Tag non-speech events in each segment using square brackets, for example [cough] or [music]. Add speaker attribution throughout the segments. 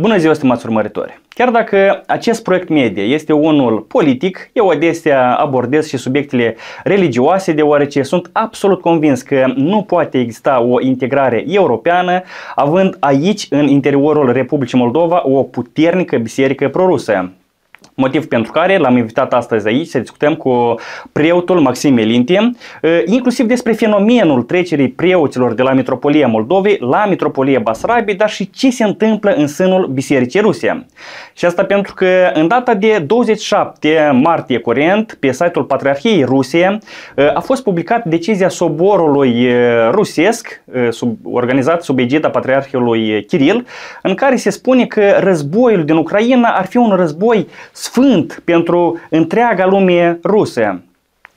Speaker 1: Bună ziua, stimați urmăritori! Chiar dacă acest proiect media este unul politic, eu adesea abordez și subiectele religioase, deoarece sunt absolut convins că nu poate exista o integrare europeană, având aici, în interiorul Republicii Moldova, o puternică biserică prorusă. Motiv pentru care l-am invitat astăzi aici să discutăm cu preotul Maxim Elinte, ă, inclusiv despre fenomenul trecerii preoților de la Metropolia Moldovei la Metropolia Basarabiei, dar și ce se întâmplă în sânul Bisericii Ruse. Și asta pentru că în data de 27 martie curent, pe site-ul Patriarhiei Rusie, ă, a fost publicat decizia soborului ă, rusesc, sub, organizat sub egida Patriarhului Kiril, în care se spune că războiul din Ucraina ar fi un război sfânt pentru întreaga lume rusă.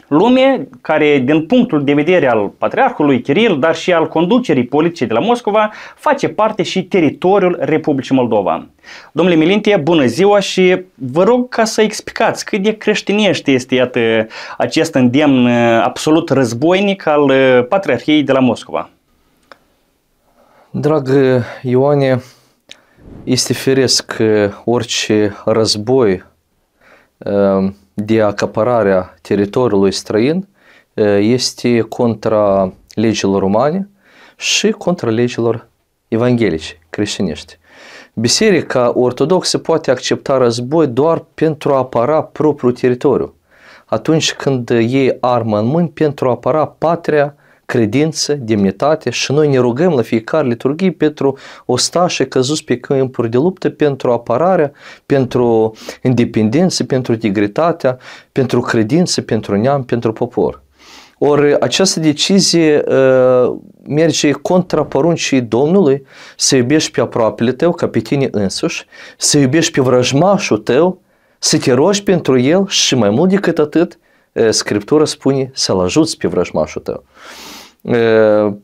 Speaker 1: Lume care, din punctul de vedere al Patriarhului Kiril, dar și al conducerii politice de la Moscova, face parte și teritoriul Republicii Moldova. Domnule Milinte, bună ziua și vă rog ca să explicați cât de creștinește este iată, acest îndemn absolut războinic al Patriarhiei de la Moscova.
Speaker 2: Drag Ioane, este firesc că orice război de acapararea teritoriului străin este contra legilor umane și contra legilor evanghelice, creștinești. Biserica ortodoxă poate accepta război doar pentru a apăra propriul teritoriu, atunci când iei armă în mâini pentru a apăra patria credință, demnitate și noi ne rugăm la fiecare liturghie pentru ostașe căzuți pe câmpuri de luptă, pentru apărarea, pentru independență, pentru integritatea, pentru credință, pentru neam, pentru popor. Ori această decizie uh, merge contra poruncii Domnului să iubești pe aproapele tău ca pe tine însuși, să iubești pe vrăjmașul tău, să te rogi pentru el și mai mult decât atât, uh, Scriptura spune să-l ajuți pe vrăjmașul tău.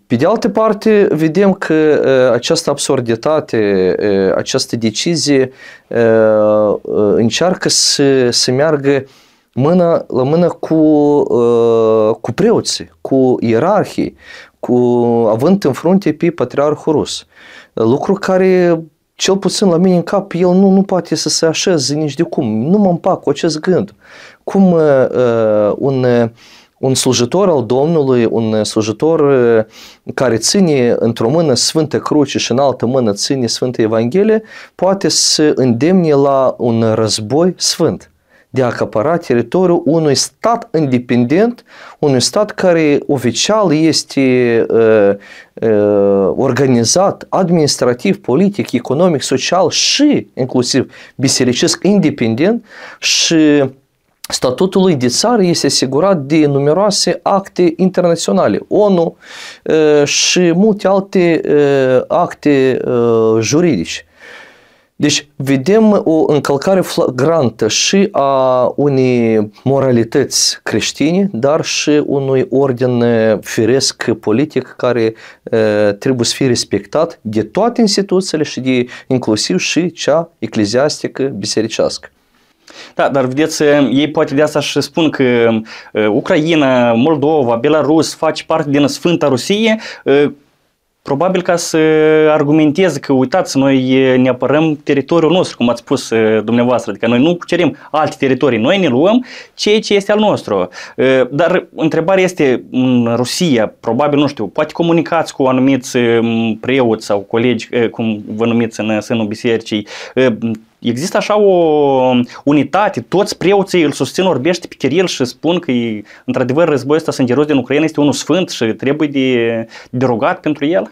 Speaker 2: Pe de altă parte, vedem că această absurditate, această decizie încearcă să, să meargă mână la mână cu, cu preoții, cu ierarhii, cu, având în frunte pe patriarhul rus. Lucru care cel puțin la mine în cap, el nu, nu poate să se așeze nici de cum. Nu mă împac cu acest gând. Cum uh, un uh, un slujitor al Domnului, un eh, slujitor eh, care ține într-o mână Sfântă Cruce și în altă mână ține Sfântă Evanghelie, poate să îndemne la un război sfânt de a acapara teritoriul unui stat independent, unui stat care oficial este uh, uh, organizat administrativ, politic, economic, social și inclusiv bisericesc independent și Statutul lui de țară este asigurat de numeroase acte internaționale, ONU și multe alte acte juridice. Deci vedem o încălcare flagrantă și a unei moralități creștine, dar și unui ordin firesc politic care uh, trebuie să fie respectat de toate instituțiile și de inclusiv și cea ecleziastică bisericească. Da, dar vedeți, ei poate de asta și spun că
Speaker 1: Ucraina, Moldova, Belarus fac parte din Sfânta Rusie, probabil ca să argumentez că, uitați, noi ne apărăm teritoriul nostru, cum ați spus dumneavoastră, adică noi nu cucerim alte teritorii, noi ne luăm ceea ce este al nostru. Dar întrebarea este, în Rusia, probabil, nu știu, poate comunicați cu anumiți preoți sau colegi, cum vă numiți în sânul bisericii, Există așa o unitate, toți preoții îl susțin orbește pe Kiril și spun că într-adevăr războiul ăsta sângeros din Ucraina este unul sfânt și trebuie de, derogat pentru el?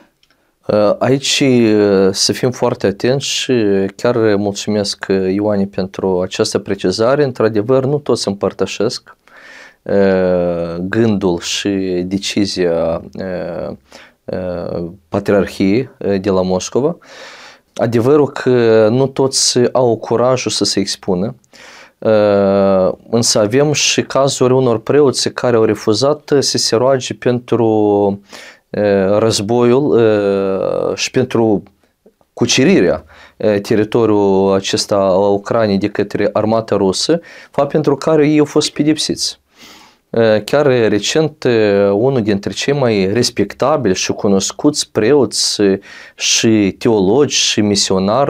Speaker 2: Aici să fim foarte atenți și chiar mulțumesc Ioane pentru această precizare. Într-adevăr, nu toți împărtășesc gândul și decizia Patriarhiei de la Moscova adevărul că nu toți au curajul să se expună, uh, însă avem și cazuri unor preoți care au refuzat să se roage pentru uh, războiul uh, și pentru cucerirea teritoriul acesta a Ucrainei de către armata rusă, fapt pentru care ei au fost pedepsiți. Э, chiar recent, э, unul dintre cei mai respectabili și cunoscuți preoți și teologi și misionar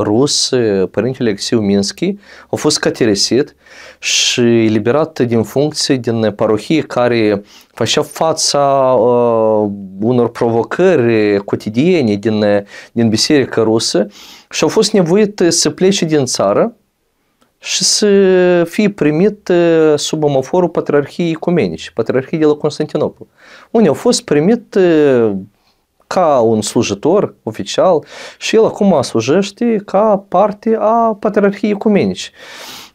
Speaker 2: rus, Părintele Alexiu Minski, a fost cateresit și eliberat din funcție din parohie care făcea fața uh, unor provocări cotidiene din, din biserică rusă și au fost nevoit să plece din țară și să fie primit uh, sub omoforul Patriarhiei Ecumenice, Patriarhiei de la Constantinopol, unde au fost primit uh, ca un slujitor oficial și el acum slujește ca parte a Patriarhiei Ecumenice.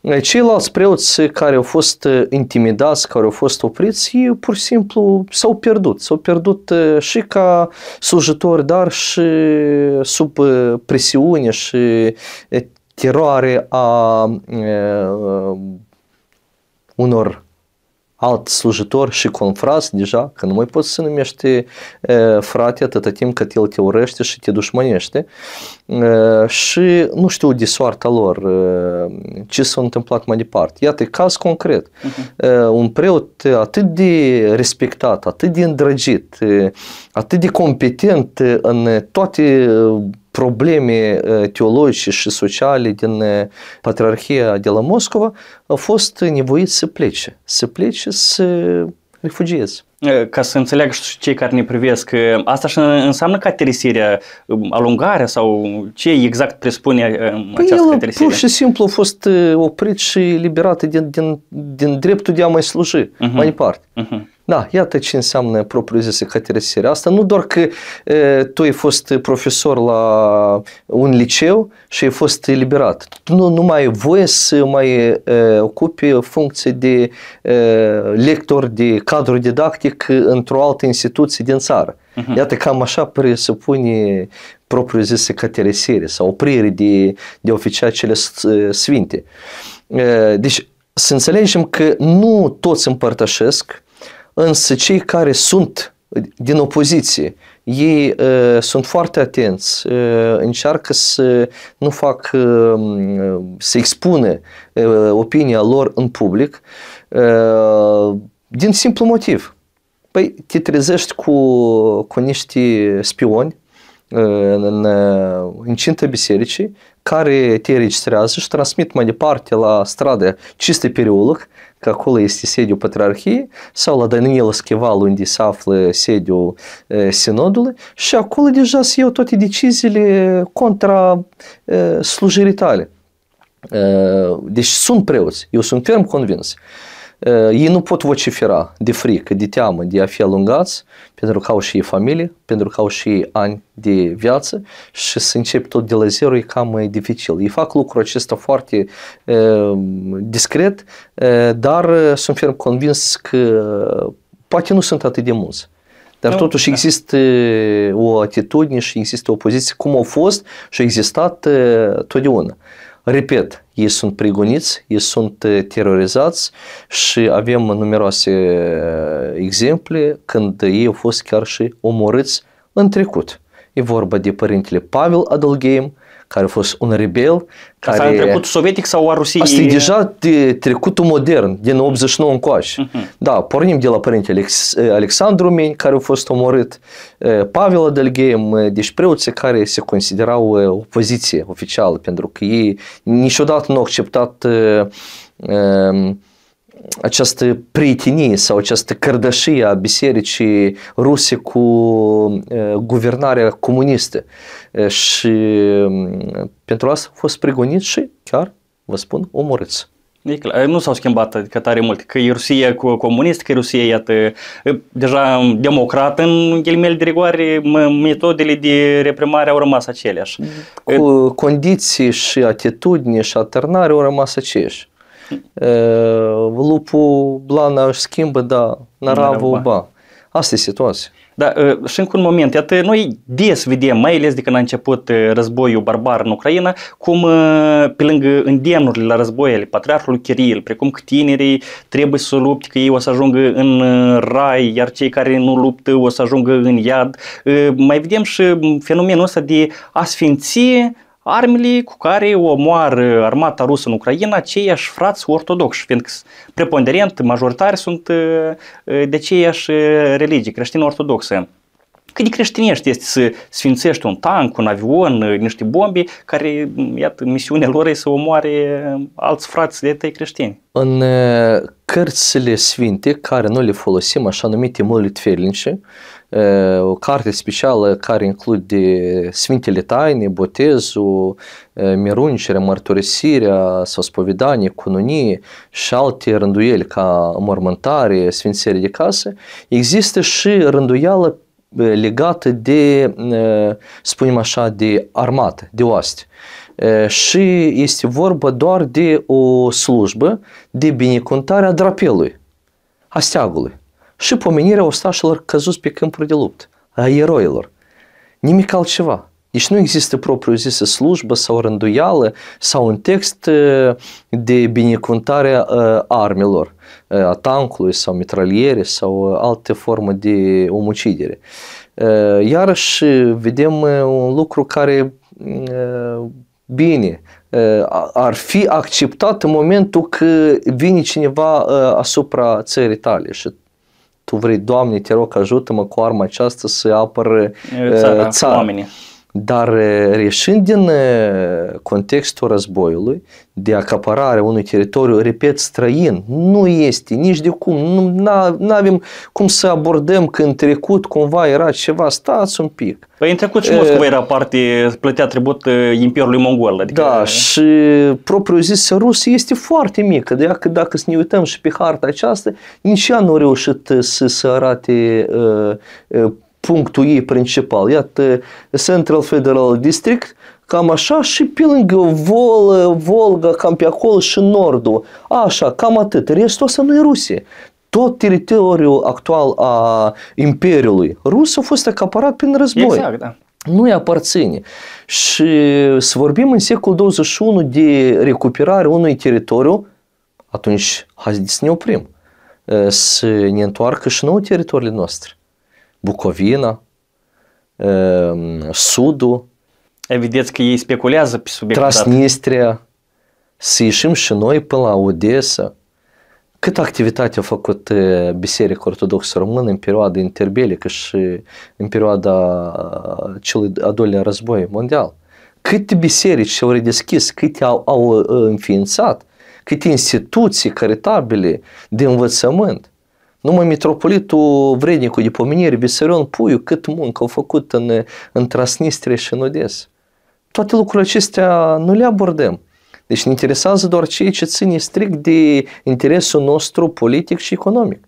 Speaker 2: Deci, ceilalți preoți care au fost uh, intimidați, care au fost opriți, ei pur și simplu s-au pierdut. S-au pierdut și ca slujitori, dar și sub presiune și teroare a uh, unor alt slujitor și confrați deja, că nu mai poți să numești uh, frate atâta timp cât el te urăște și te dușmănește și nu știu de soarta lor, ce s-a întâmplat mai departe. Iată, caz concret, uh-huh. un preot atât de respectat, atât de îndrăgit, atât de competent în toate probleme teologice și sociale din Patriarhia de la Moscova, au fost nevoiți să plece, să plece, să refugiez. Ca să înțeleagă și cei care ne privesc, э, asta și înseamnă
Speaker 1: caterisirea, alungarea sau ce exact presupune э, păi această păi el caterisire? pur și
Speaker 2: simplu a fost eh, oprit și liberat din, din, din dreptul de a mai sluji uh-huh. mai departe. Uh-huh. Da, iată ce înseamnă propriu zis cateresire. Asta nu doar că e, tu ai fost profesor la un liceu și ai fost eliberat. Tu nu, nu mai ai voie să mai e, ocupi funcție de e, lector, de cadru didactic într-o altă instituție din țară. Uh-huh. Iată, cam așa presupune propriu zis cateresire sau oprire de, de oficiacele sfinte. E, deci, să înțelegem că nu toți împărtășesc Însă cei care sunt din opoziție, ei uh, sunt foarte atenți, uh, încearcă să nu fac, uh, să expune uh, opinia lor în public uh, din simplu motiv. Păi te trezești cu, cu niște spioni uh, în, în cinta bisericii care te registrează și transmit mai departe la stradă, ciste periulic, că acolo este sediul Patriarhiei sau la Daniela Schival unde se află sediul sinodului și acolo deja se iau toate deciziile contra e, slujirii tale. deci sunt preoți, eu sunt ferm convins ei nu pot vocifera de frică, de teamă, de a fi alungați, pentru că au și ei familie, pentru că au și ei ani de viață și să încep tot de la zero e cam mai dificil. Ei fac lucrul acesta foarte e, discret, e, dar sunt ferm convins că poate nu sunt atât de mulți. Dar nu, totuși da. există o atitudine și există o poziție cum au fost și a existat totdeauna. Repet, ei sunt prigoniți, ei sunt eh, terorizați și avem numeroase eh, exemple când ei au fost chiar și omorâți în trecut. E vorba de părintele Pavel Adalgheim, care a fost un rebel. Care, asta în trecutul
Speaker 1: sovietic sau a Rusiei? Asta e deja
Speaker 2: de trecutul modern, din 89 încoace. Uh-huh. Da, pornim de la părintele eh, Alexandru Min, care a fost omorât, eh, Pavel Adelgheim, eh, deci preoții care se considerau opoziție oficială, pentru că ei niciodată nu au acceptat uh, această prietenie sau această cărdășie a bisericii ruse cu guvernarea comunistă. Și pentru asta a fost prigonit și chiar, vă spun, omorât.
Speaker 1: Nu s-au schimbat adică tare mult. Că e Rusia cu comunist, că e Rusia, iată, deja democrat în ghilimele de rigoare, metodele de reprimare au rămas aceleași.
Speaker 2: Cu condiții și atitudine și alternare au rămas aceleași lupul blana își schimbă, da, naravul ba. Asta e situația. Da, și încă un moment, iată, noi
Speaker 1: des vedem, mai ales de când a început războiul barbar în Ucraina, cum pe lângă îndemnurile la război ale patriarhului Kiril, precum că tinerii trebuie să lupte, că ei o să ajungă în rai, iar cei care nu luptă o să ajungă în iad, mai vedem și fenomenul ăsta de asfinție armele cu care omoară armata rusă în Ucraina aceiași frați ortodoxi, fiindcă preponderent, majoritari sunt ă, ă, de ceiași ă, religii, creștini ortodoxe. Cât de creștinești este să sfințești un tank, un avion, niște bombe, care, iată, misiunea lor e să omoare alți frați de tăi creștini.
Speaker 2: În cărțile sfinte, care noi le folosim, așa numite molitfelnice, o carte specială care include Sfintele Taine, Botezul, Miruncerea, Mărturisirea sau Spovedanie, Cununie și alte rânduieli ca mormântare, Sfințenie de casă, există și rânduială legată de, spunem așa, de armată, de oaste. Și este vorba doar de o slujbă de binecuntare a drapelului, a steagului și pomenirea ostașilor căzuți pe câmpuri de luptă, a eroilor. Nimic altceva. Deci nu există propriu zisă slujbă sau rânduială sau un text de binecuvântare a armelor, a tancului sau mitraliere sau alte forme de omucidere. Iarăși vedem un lucru care bine ar fi acceptat în momentul că vine cineva asupra țării tale și tu vrei, Doamne, te rog, ajută-mă cu arma aceasta să apăr țara, țara. oamenii. Dar ieșind din contextul războiului, de acaparare unui teritoriu, repet, străin, nu este nici de cum, nu avem cum să abordăm că în trecut cumva era ceva, stați un pic. Păi în trecut și Moscova era
Speaker 1: parte, plătea tribut Imperiului Mongol. Adică... Da,
Speaker 2: și propriu zis Rusia este foarte mică, de dacă să ne uităm și pe harta aceasta, nici ea nu a reușit să, să arate uh, uh, punctul ei principal. Iată, Central Federal District, cam așa, și pe lângă Vol, Volga, cam pe acolo și Nordul. Așa, cam atât. Restul ăsta nu e Rusie. Tot teritoriul actual a Imperiului Rus a fost acaparat prin război. Exact, da nu e aparține. Și să vorbim în secolul 21 de recuperare unui teritoriu, atunci hai să ne oprim, să ne întoarcă și nouă teritoriile noastre. Bucovina, ehm, Sudu.
Speaker 1: Evident că ei
Speaker 2: speculează pe subiectul Transnistria, dat. să ieșim și noi până la Odessa. Cât activitate a făcut eh, Biserica Ortodoxă Română în perioada interbelică și în perioada eh, celui a doilea război mondial? Câte biserici s-au redeschis, câte au, au eh, înființat, câte instituții caritabile de învățământ. Numai metropolitul vrednicul de pomenire, Biserion Puiu, cât muncă au făcut în, în Transnistria și în Odes. Toate lucrurile acestea nu le abordăm. Deci ne interesează doar ceea ce ține strict de interesul nostru politic și economic.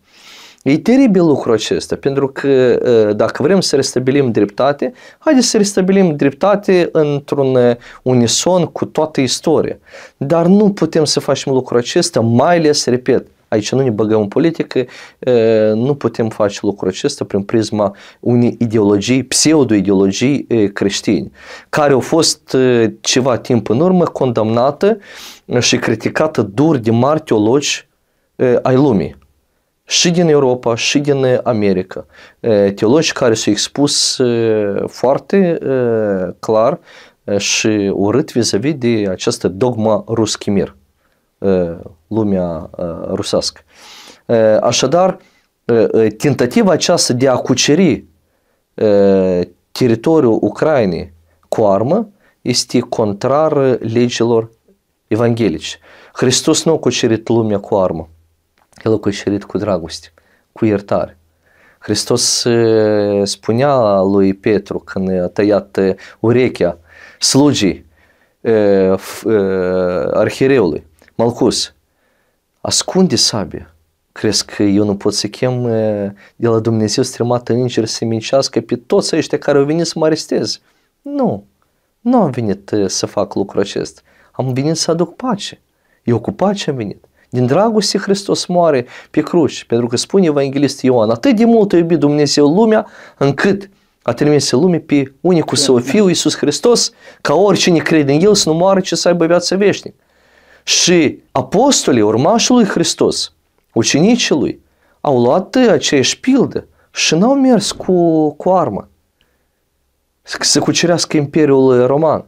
Speaker 2: E teribil lucrul acesta, pentru că ă, dacă vrem să restabilim dreptate, haideți să restabilim dreptate într-un ă, unison cu toată istoria. Dar nu putem să facem lucrul acesta, mai ales, repet, Aici nu ne băgăm în politică, nu putem face lucrul acesta prin prisma unei ideologii, pseudo-ideologii creștine, care au fost ceva timp în urmă condamnată și criticată dur de mari teologi ai lumii și din Europa, și din America. Teologi care s-au expus foarte clar și urât vis-a-vis de această dogma ruschimir lumea rusească. Așadar, tentativa aceasta de a cuceri teritoriul Ucrainei cu armă este contrar legilor evanghelice. Hristos nu a cucerit lumea cu armă, El a cucerit cu dragoste, cu iertare. Hristos spunea lui Petru când a tăiat urechea slugii arhireului, Malcus ascunde sabia. Crezi că eu nu pot să chem de la Dumnezeu stremat în înger să mincească pe toți ăștia care au venit să mă arestez? Nu, nu am venit să fac lucrul acest. Am venit să aduc pace. Eu cu pace am venit. Din dragoste Hristos moare pe cruci, pentru că spune evanghelist Ioan, atât de mult a iubit Dumnezeu lumea, încât a trimis lume pe unicul său Fiu, Iisus Hristos, ca oricine crede în El să nu moară, ci să aibă viață veșnică și apostolii, urmașul lui Hristos, ucenicii lui, au luat aceeași pildă și n-au mers cu, cu armă să cucerească Imperiul Roman.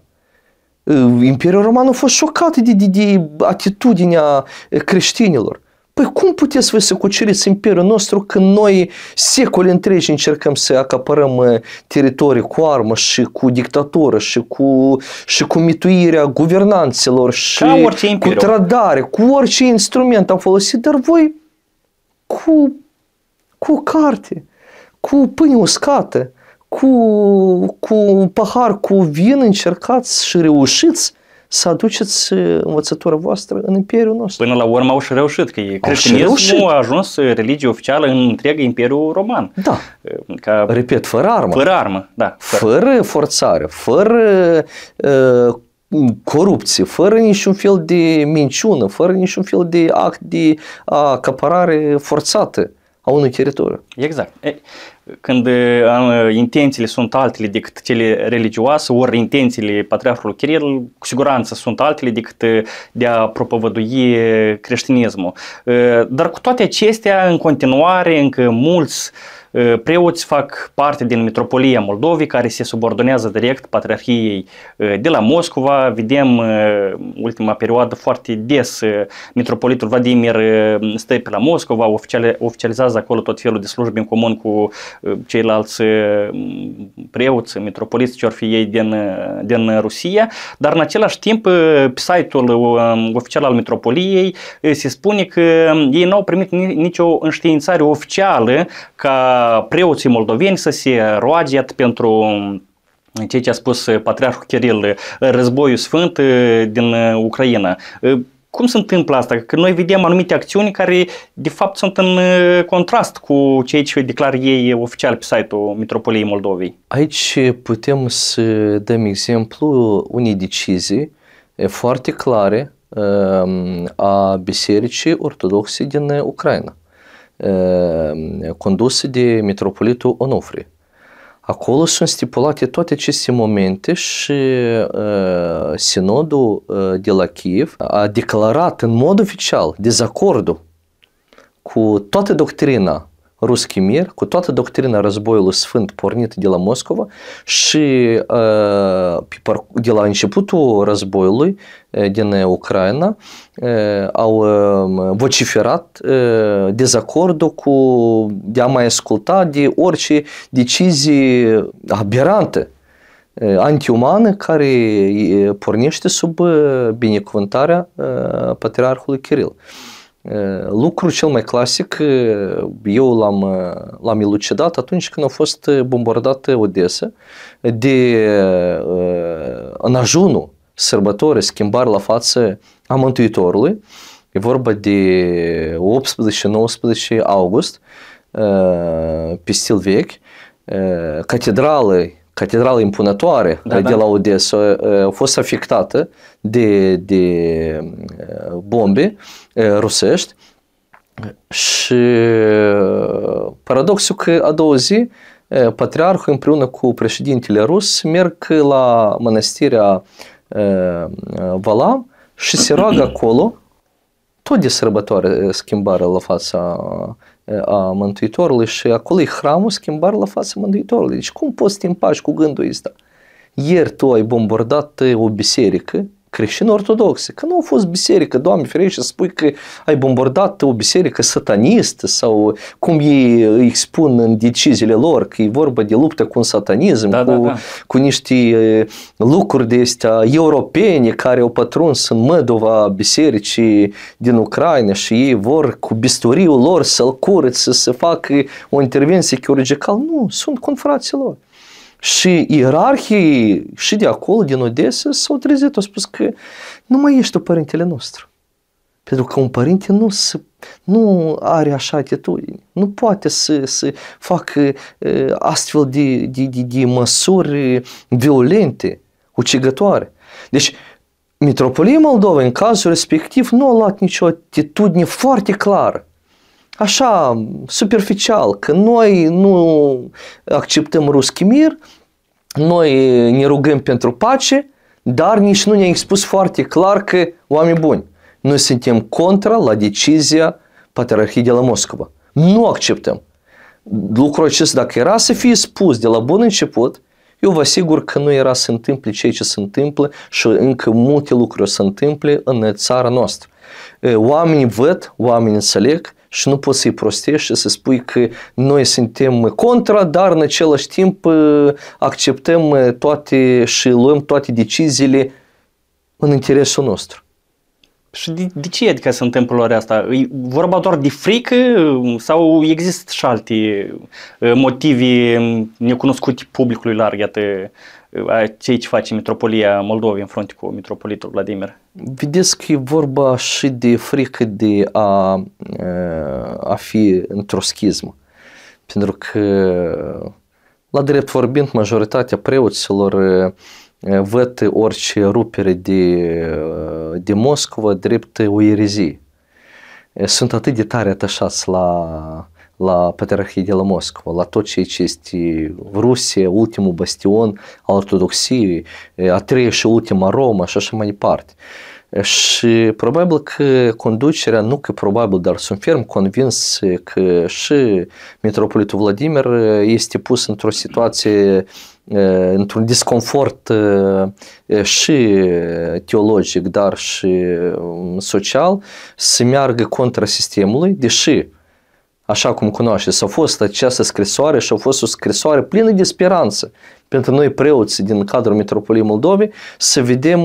Speaker 2: Imperiul Roman a fost șocat de, de, de atitudinea creștinilor. Păi cum puteți voi să cuceriți imperiul nostru când noi secole întregi încercăm să acapărăm eh, teritorii cu armă și cu dictatură și cu, și cu mituirea guvernanților și cu trădare, cu orice instrument am folosit, dar voi cu, cu o carte, cu pâine uscată, cu, cu un pahar cu vin încercați și reușiți să aduceți uh, învățătura voastră în Imperiul nostru.
Speaker 1: Până la urmă au și reușit, că creștinismul a ajuns religie oficială în întreg Imperiul Roman. Da.
Speaker 2: Uh, ca... Repet, fără armă. Fără armă, da. Fără, fără forțare, fără uh, corupție, fără niciun fel de minciună, fără niciun fel de act de acaparare forțată a unui teritoriu.
Speaker 1: Exact când uh, uh, intențiile sunt altele decât cele religioase, ori intențiile Patriarhului Kiril cu siguranță sunt altele decât uh, de a propovădui creștinismul. Dar cu toate acestea, în continuare, încă mulți uh, Ă, preoți fac parte din Metropolia Moldovei, care se subordonează direct Patriarhiei ă, de la Moscova. Vedem ă, ultima perioadă foarte des Metropolitul Vladimir stă pe la Moscova, oficializează acolo tot felul de slujbi în comun cu ceilalți preoți, metropoliți, ce fi ei din, din Rusia, dar în același timp pe site-ul oficial al Metropoliei se spune că ei nu au primit nicio înștiințare oficială ca preoții moldoveni să se roage pentru ceea ce a spus Patriarhul Kiril, războiul sfânt uh, din uh, Ucraina. Uh, cum se întâmplă asta? Că noi vedem anumite acțiuni care, de fapt, sunt în contrast cu ceea ce declar ei oficial pe site-ul Metropoliei Moldovei.
Speaker 2: Aici putem să dăm exemplu unei decizii foarte clare a Bisericii Ortodoxe din Ucraina. Ehm, conduse de metropolitul Onofre. Acolo sunt stipulate toate aceste momente și uh, sinodul uh, de la Kiev a declarat în mod oficial dezacordul cu toată doctrina русский мир, cu toată doctrina războiului sfânt pornită de la Moscova și de la începutul războiului din Ucraina au vociferat dezacordul cu de a mai asculta de orice decizii aberante antiumană care pornește sub binecuvântarea Patriarhului Kiril. Lucru cel mai clasic, eu l-am, l-am elucidat atunci când a fost bombardată Odessa de în ajunul sărbători, schimbare la față a Mântuitorului. E vorba de 18-19 august pe stil vechi, catedralei catedrală impunătoare da, de da. la Odessa uh, uh, a fost afectată de, de uh, bombe rusești și paradoxul că a doua zi patriarhul împreună cu președintele rus merg la mănăstirea Valam și se roagă acolo tot de sărbătoare schimbare la fața a Mântuitorului și acolo e hramul schimbare la fața Mântuitorului. Deci cum poți să te împaci cu gândul ăsta? Ieri tu ai bombardat o biserică creștini ortodoxe, că nu au fost biserică, Doamne ferește, să spui că ai bombardat o biserică satanistă sau cum ei îi spun în deciziile lor, că e vorba de luptă cu un satanism, da, cu, da, da. cu niște lucruri de astea europene care au pătruns în mădova bisericii din Ucraina și ei vor cu bisturiul lor să-l curețe, să se facă o intervenție chirurgicală. Nu, sunt confrații lor. Și ierarhii și de acolo, din Odessa, s-au trezit, au spus că nu mai ești tu părintele nostru. Pentru că un părinte nu, se, nu are așa atitudine, nu poate să, să facă astfel de, de, de, de măsuri violente, ucigătoare. Deci, Mitropolia Moldova, în cazul respectiv, nu a luat nicio atitudine foarte clară așa, superficial, că noi nu acceptăm ruski mir, noi ne rugăm pentru pace, dar nici nu ne-a expus foarte clar că, oameni buni, noi suntem contra la decizia Patriarhiei de la Moscova. Nu acceptăm. Lucrul acesta, dacă era să fie spus de la bun început, eu vă asigur că nu era să întâmple ceea ce se întâmplă și încă multe lucruri se întâmple în țara noastră. Oamenii văd, oamenii înțeleg, și nu poți să-i prostești și să spui că noi suntem contra, dar în același timp uh, acceptăm uh, toate și luăm toate deciziile în interesul nostru.
Speaker 1: Și de, de ce adică se întâmplă lor asta? E vorba doar de frică uh, sau există și alte motive um, necunoscute publicului larg, iată, ceea ce face Metropolia Moldovei în frunte cu Metropolitul Vladimir?
Speaker 2: Vedeți că e vorba și de frică de a, a fi într-o schismă. Pentru că, la drept vorbind, majoritatea preoților văd orice rupere de, de Moscova drept o erezie. Sunt atât de tare atașați la la Patriarhie de la Moscova, la tot ceea ce este Rusia, ultimul bastion al ortodoxiei, a treia și ultima Roma și așa mai departe. Și probabil că conducerea, nu că probabil, dar sunt ferm convins că și Metropolitul Vladimir este pus într-o situație eh, într-un disconfort eh, și teologic, dar și mm, social, să meargă contra sistemului, deși așa cum s a fost această scrisoare și a fost o scrisoare plină de speranță pentru noi preoți din cadrul Metropoliei Moldovei să vedem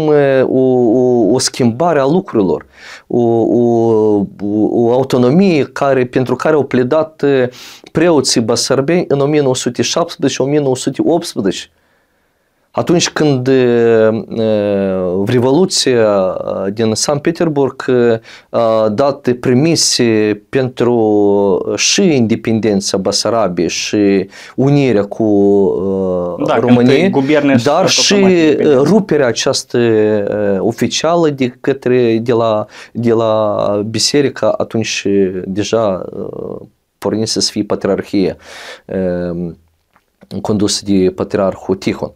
Speaker 2: o, o, o schimbare a lucrurilor, o, o, o autonomie care, pentru care au pledat preoții basărbeni în 1917-1918 atunci când Revoluția din San Petersburg a dat permise pentru și independența Basarabiei și unirea cu da, România, dar și ruperea această oficială de, către, de, la, de la biserică atunci deja pornise să fie patriarhie condusă de patriarhul Tihon.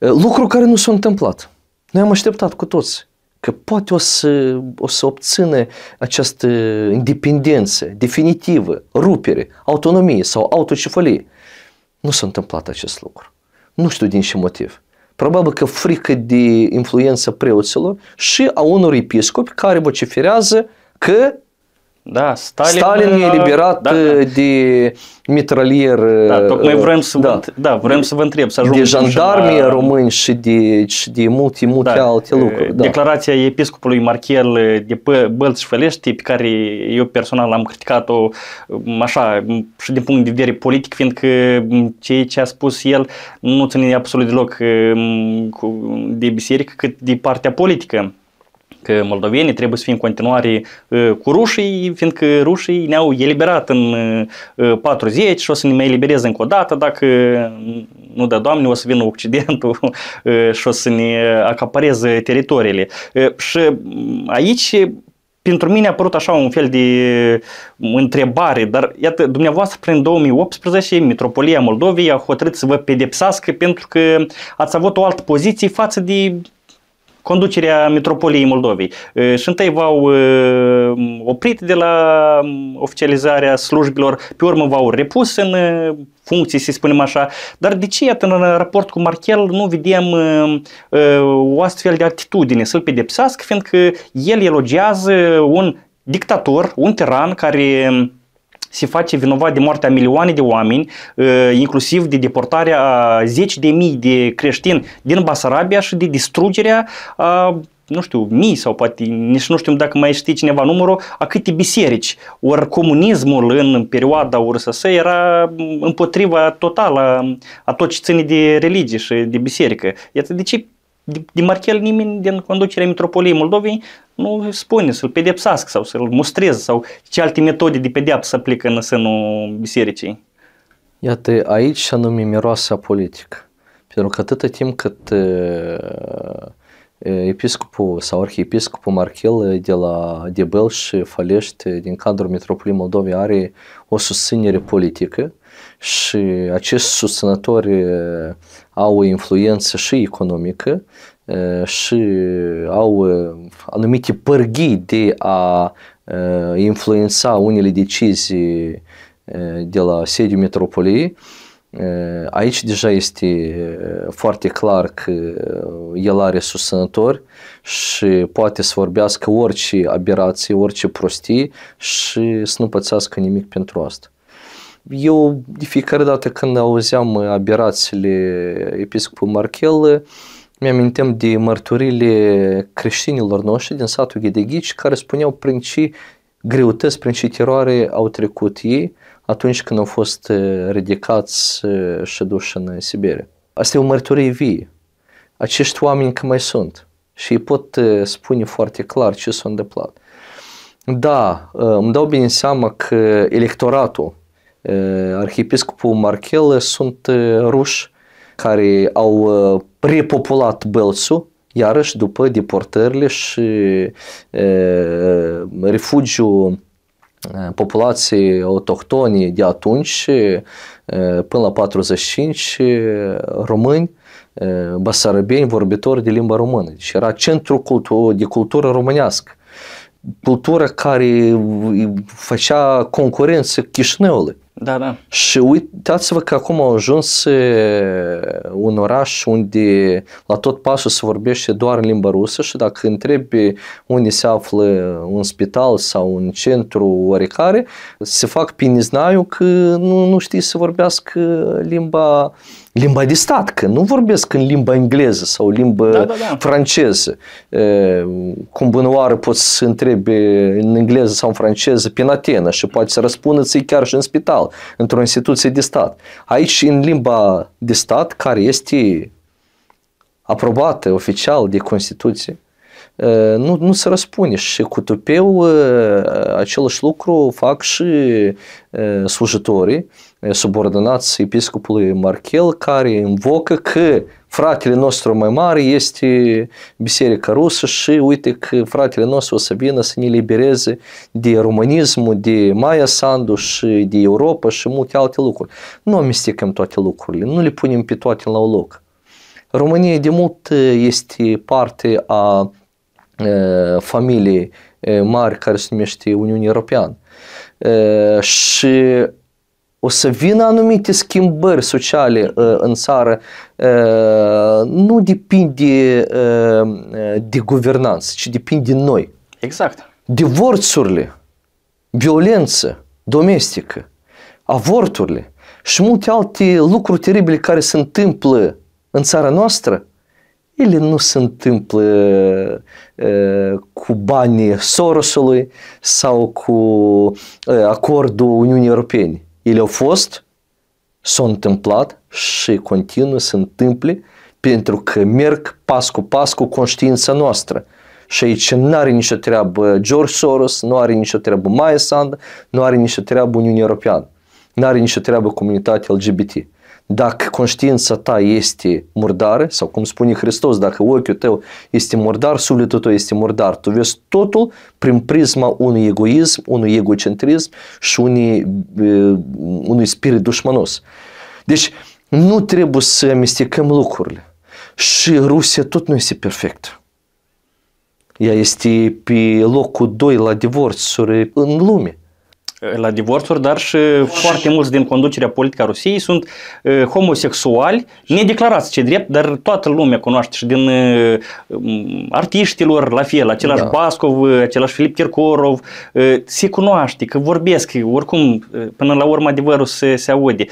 Speaker 2: Eh, lucru care nu s-a întâmplat. Noi am așteptat cu toți că poate o să, o să obțină această independență definitivă, rupere, autonomie sau autocefalie. Nu s-a întâmplat acest lucru. Nu știu din ce motiv. Probabil că frică de influența preoților și a unor episcopi care vociferează că da, Stalin, Stalin uh, e eliberat da, da. Uh, de mitralier. Da, uh, tocmai vrem să, da. vă, da, vrem să vă întreb, să ajungem De jandarmie la, români și de, și de multe, multe da, alte lucruri. Da. Declarația episcopului Marchel
Speaker 1: de Bălți și Fălești, pe care eu personal am criticat-o um, așa um, și din punct de vedere politic, fiindcă um, ceea ce a spus el nu ține absolut deloc de biserică, cât de partea politică că moldovenii trebuie să fie în continuare ă, cu rușii, fiindcă rușii ne-au eliberat în 40 ă, și o să ne mai elibereze încă o dată, dacă nu da Doamne, o să vină Occidentul ă, și o să ne acapareze teritoriile. Și aici pentru mine a apărut așa un fel de întrebare, dar iată, dumneavoastră prin 2018 Metropolia Moldovei a hotărât să vă pedepsească pentru că ați avut o altă poziție față de conducerea metropoliei Moldovei. Și întâi v-au oprit de la oficializarea slujbilor, pe urmă v-au repus în funcții, să spunem așa. Dar de ce, iată, în raport cu Marchel nu vedem o astfel de atitudine să-l pedepsească, fiindcă el elogiază un dictator, un tiran care se face vinovat de moartea milioane de oameni, ă, inclusiv de deportarea a zeci de mii de creștini din Basarabia și de distrugerea a nu știu, mii sau poate nici nu știu dacă mai știe cineva numărul, a câte biserici. Ori comunismul în perioada URSS era împotriva totală a tot ce ține de religie și de biserică. Iată de ce de Marchel nimeni din conducerea Metropoliei Moldovei nu spune să-l pedepsească sau să-l mustreze sau ce alte metode de pedeapsă aplică în sânul bisericii.
Speaker 2: Iată, aici se anume miroasa politică. Pentru că atâta timp cât episcopul sau arhiepiscopul Marchel de la și Falești din cadrul Metropoliei Moldovei are o susținere politică și acești susținători au o influență și economică și au anumite pârghii de a influența unele decizii de la sediul metropoliei, Aici deja este foarte clar că el are susținători și poate să vorbească orice aberații, orice prostii și să nu pățească nimic pentru asta. Eu de fiecare dată când auzeam uh, aberațiile episcopului Marchel, mi-amintem de mărturile creștinilor noștri din satul Ghedeghici care spuneau prin ce greutăți, prin ce teroare au trecut ei atunci când au fost uh, ridicați uh, și duși în Siberia. Asta e o mărturie vie. Acești oameni că mai sunt și îi pot spune foarte clar ce s-a întâmplat. Da, îmi dau bine seama că electoratul Arhiepiscopul Marchele sunt ruși care au prepopulat Belțu, iarăși după deportările și e, refugiu populației autohtone de atunci, până la 45, români, e, vorbitori de limba română. Deci era centru de cultură românească. Cultură care făcea concurență Chișinăului. Da, da. Și uitați-vă că acum au ajuns eh, un oraș unde la tot pasul se vorbește doar în limba rusă și dacă întrebi unde se află un spital sau un centru oricare, se fac piniznaiu că nu, nu știi să vorbească limba limba de stat, că nu vorbesc în limba engleză sau limba da, da, da. franceză. Cum bună oară poți să întrebi în engleză sau în franceză prin Atena și poate să răspundă ți chiar și în spital, într-o instituție de stat. Aici, în limba de stat, care este aprobată oficial de Constituție, nu, nu se răspunde și cu tupeu același lucru fac și slujitorii subordonați episcopului Marchel, care invocă că fratele nostru mai mare este Biserica Rusă și uite că fratele nostru o să vină să ne libereze de românismul, de Maia Sandu și de Europa și multe alte lucruri. Nu amestecăm toate lucrurile, nu le punem pe toate la un loc. România de mult uh, este parte a uh, familiei uh, mari care se numește Uniunea Europeană. Și o să vină anumite schimbări sociale uh, în țară, uh, nu depinde uh, de guvernanță, ci depinde de noi. Exact. Divorțurile, violență domestică, avorturile și multe alte lucruri teribile care se întâmplă în țara noastră, ele nu se întâmplă uh, cu banii Sorosului sau cu uh, acordul Uniunii Europene ele au fost, s-au întâmplat și continuă să întâmple pentru că merg pas cu pas cu conștiința noastră. Și aici nu are nicio treabă George Soros, nu are nicio treabă Maia Sand, nu are nicio treabă Uniunea Europeană, nu are nicio treabă comunitatea LGBT. Dacă conștiința ta este murdară, sau cum spune Hristos, dacă ochiul tău este murdar, sufletul tău este murdar. Tu vezi totul prin prisma unui egoism, unui egocentrism și unui, unui spirit dușmanos. Deci nu trebuie să amestecăm lucrurile. Și Rusia tot nu este perfectă. Ea este pe locul 2 la divorțuri în lume la divorțuri, dar și foarte mulți din
Speaker 1: conducerea politică a Rusiei sunt homosexuali, nedeclarați ce drept, dar toată lumea cunoaște și din artiștilor, la fel, același da. Bascov, același Filip Kirkorov, se cunoaște că vorbesc, oricum, până la urmă adevărul se, se aude.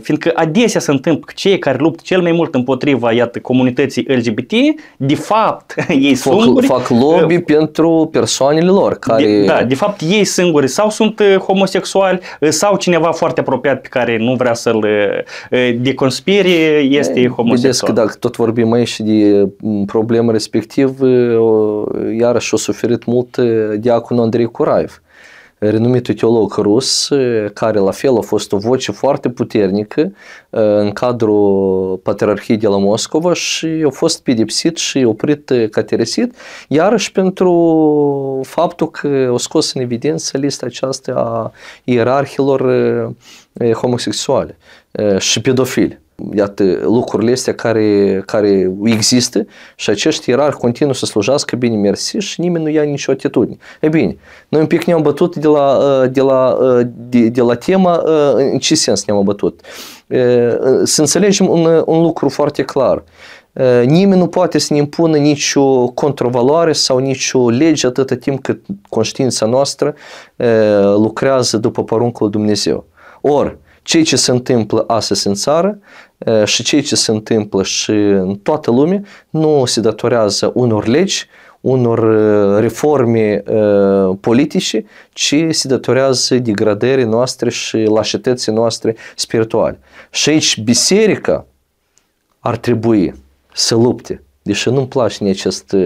Speaker 1: Fiindcă adesea se întâmplă că cei care luptă cel mai mult împotriva, iată, comunității LGBT, de fapt, [laughs] ei fac, singuri... Fac lobby uh, pentru persoanele lor care... De, da, de fapt, ei singuri sau sunt Eh, homosexual eh, sau cineva foarte apropiat pe care nu vrea să-l eh, deconspire este e, homosexual. că
Speaker 2: dacă tot vorbim aici de mm, problemă respectiv, iarăși a suferit mult diaconul Andrei Curaev renumitul teolog rus, care la fel a fost o voce foarte puternică în cadrul Patriarhiei de la Moscova și a fost pedepsit și oprit cateresit, iarăși pentru faptul că a scos în evidență lista aceasta a ierarhilor homosexuale și pedofili iată, lucrurile astea care, care există și acești ierarhi continuă să slujească bine mersi și nimeni nu ia nicio atitudine. E bine, noi un pic ne-am bătut de la, ă, de la, ă, de, de la tema, ă, în ce sens ne-am bătut? Să înțelegem un, un lucru foarte clar. Nimeni nu poate să ne impună nicio controvaloare sau nicio lege atâta timp cât conștiința noastră lucrează după poruncul Dumnezeu. Ori, cei ce se întâmplă astăzi în țară și cei ce se întâmplă și în toată lumea nu se datorează unor legi, unor reforme politice, ci se datorează degradării noastre și lașității noastre spirituale. Și aici biserica ar trebui să lupte Deși nu-mi place nici acest...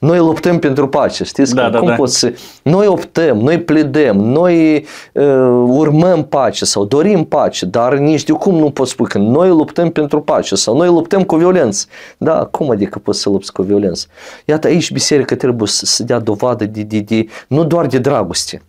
Speaker 2: Noi luptăm pentru pace, știți? Da, da, Cum da. poți să... Noi optăm, noi pledem, noi uh, urmăm pace sau dorim pace, dar nici de cum nu pot spune că noi luptăm pentru pace sau noi luptăm cu violență. Da, cum adică poți să lupți cu violență? Iată, aici biserica trebuie să, să dea dovadă de, de, de, nu doar de dragoste,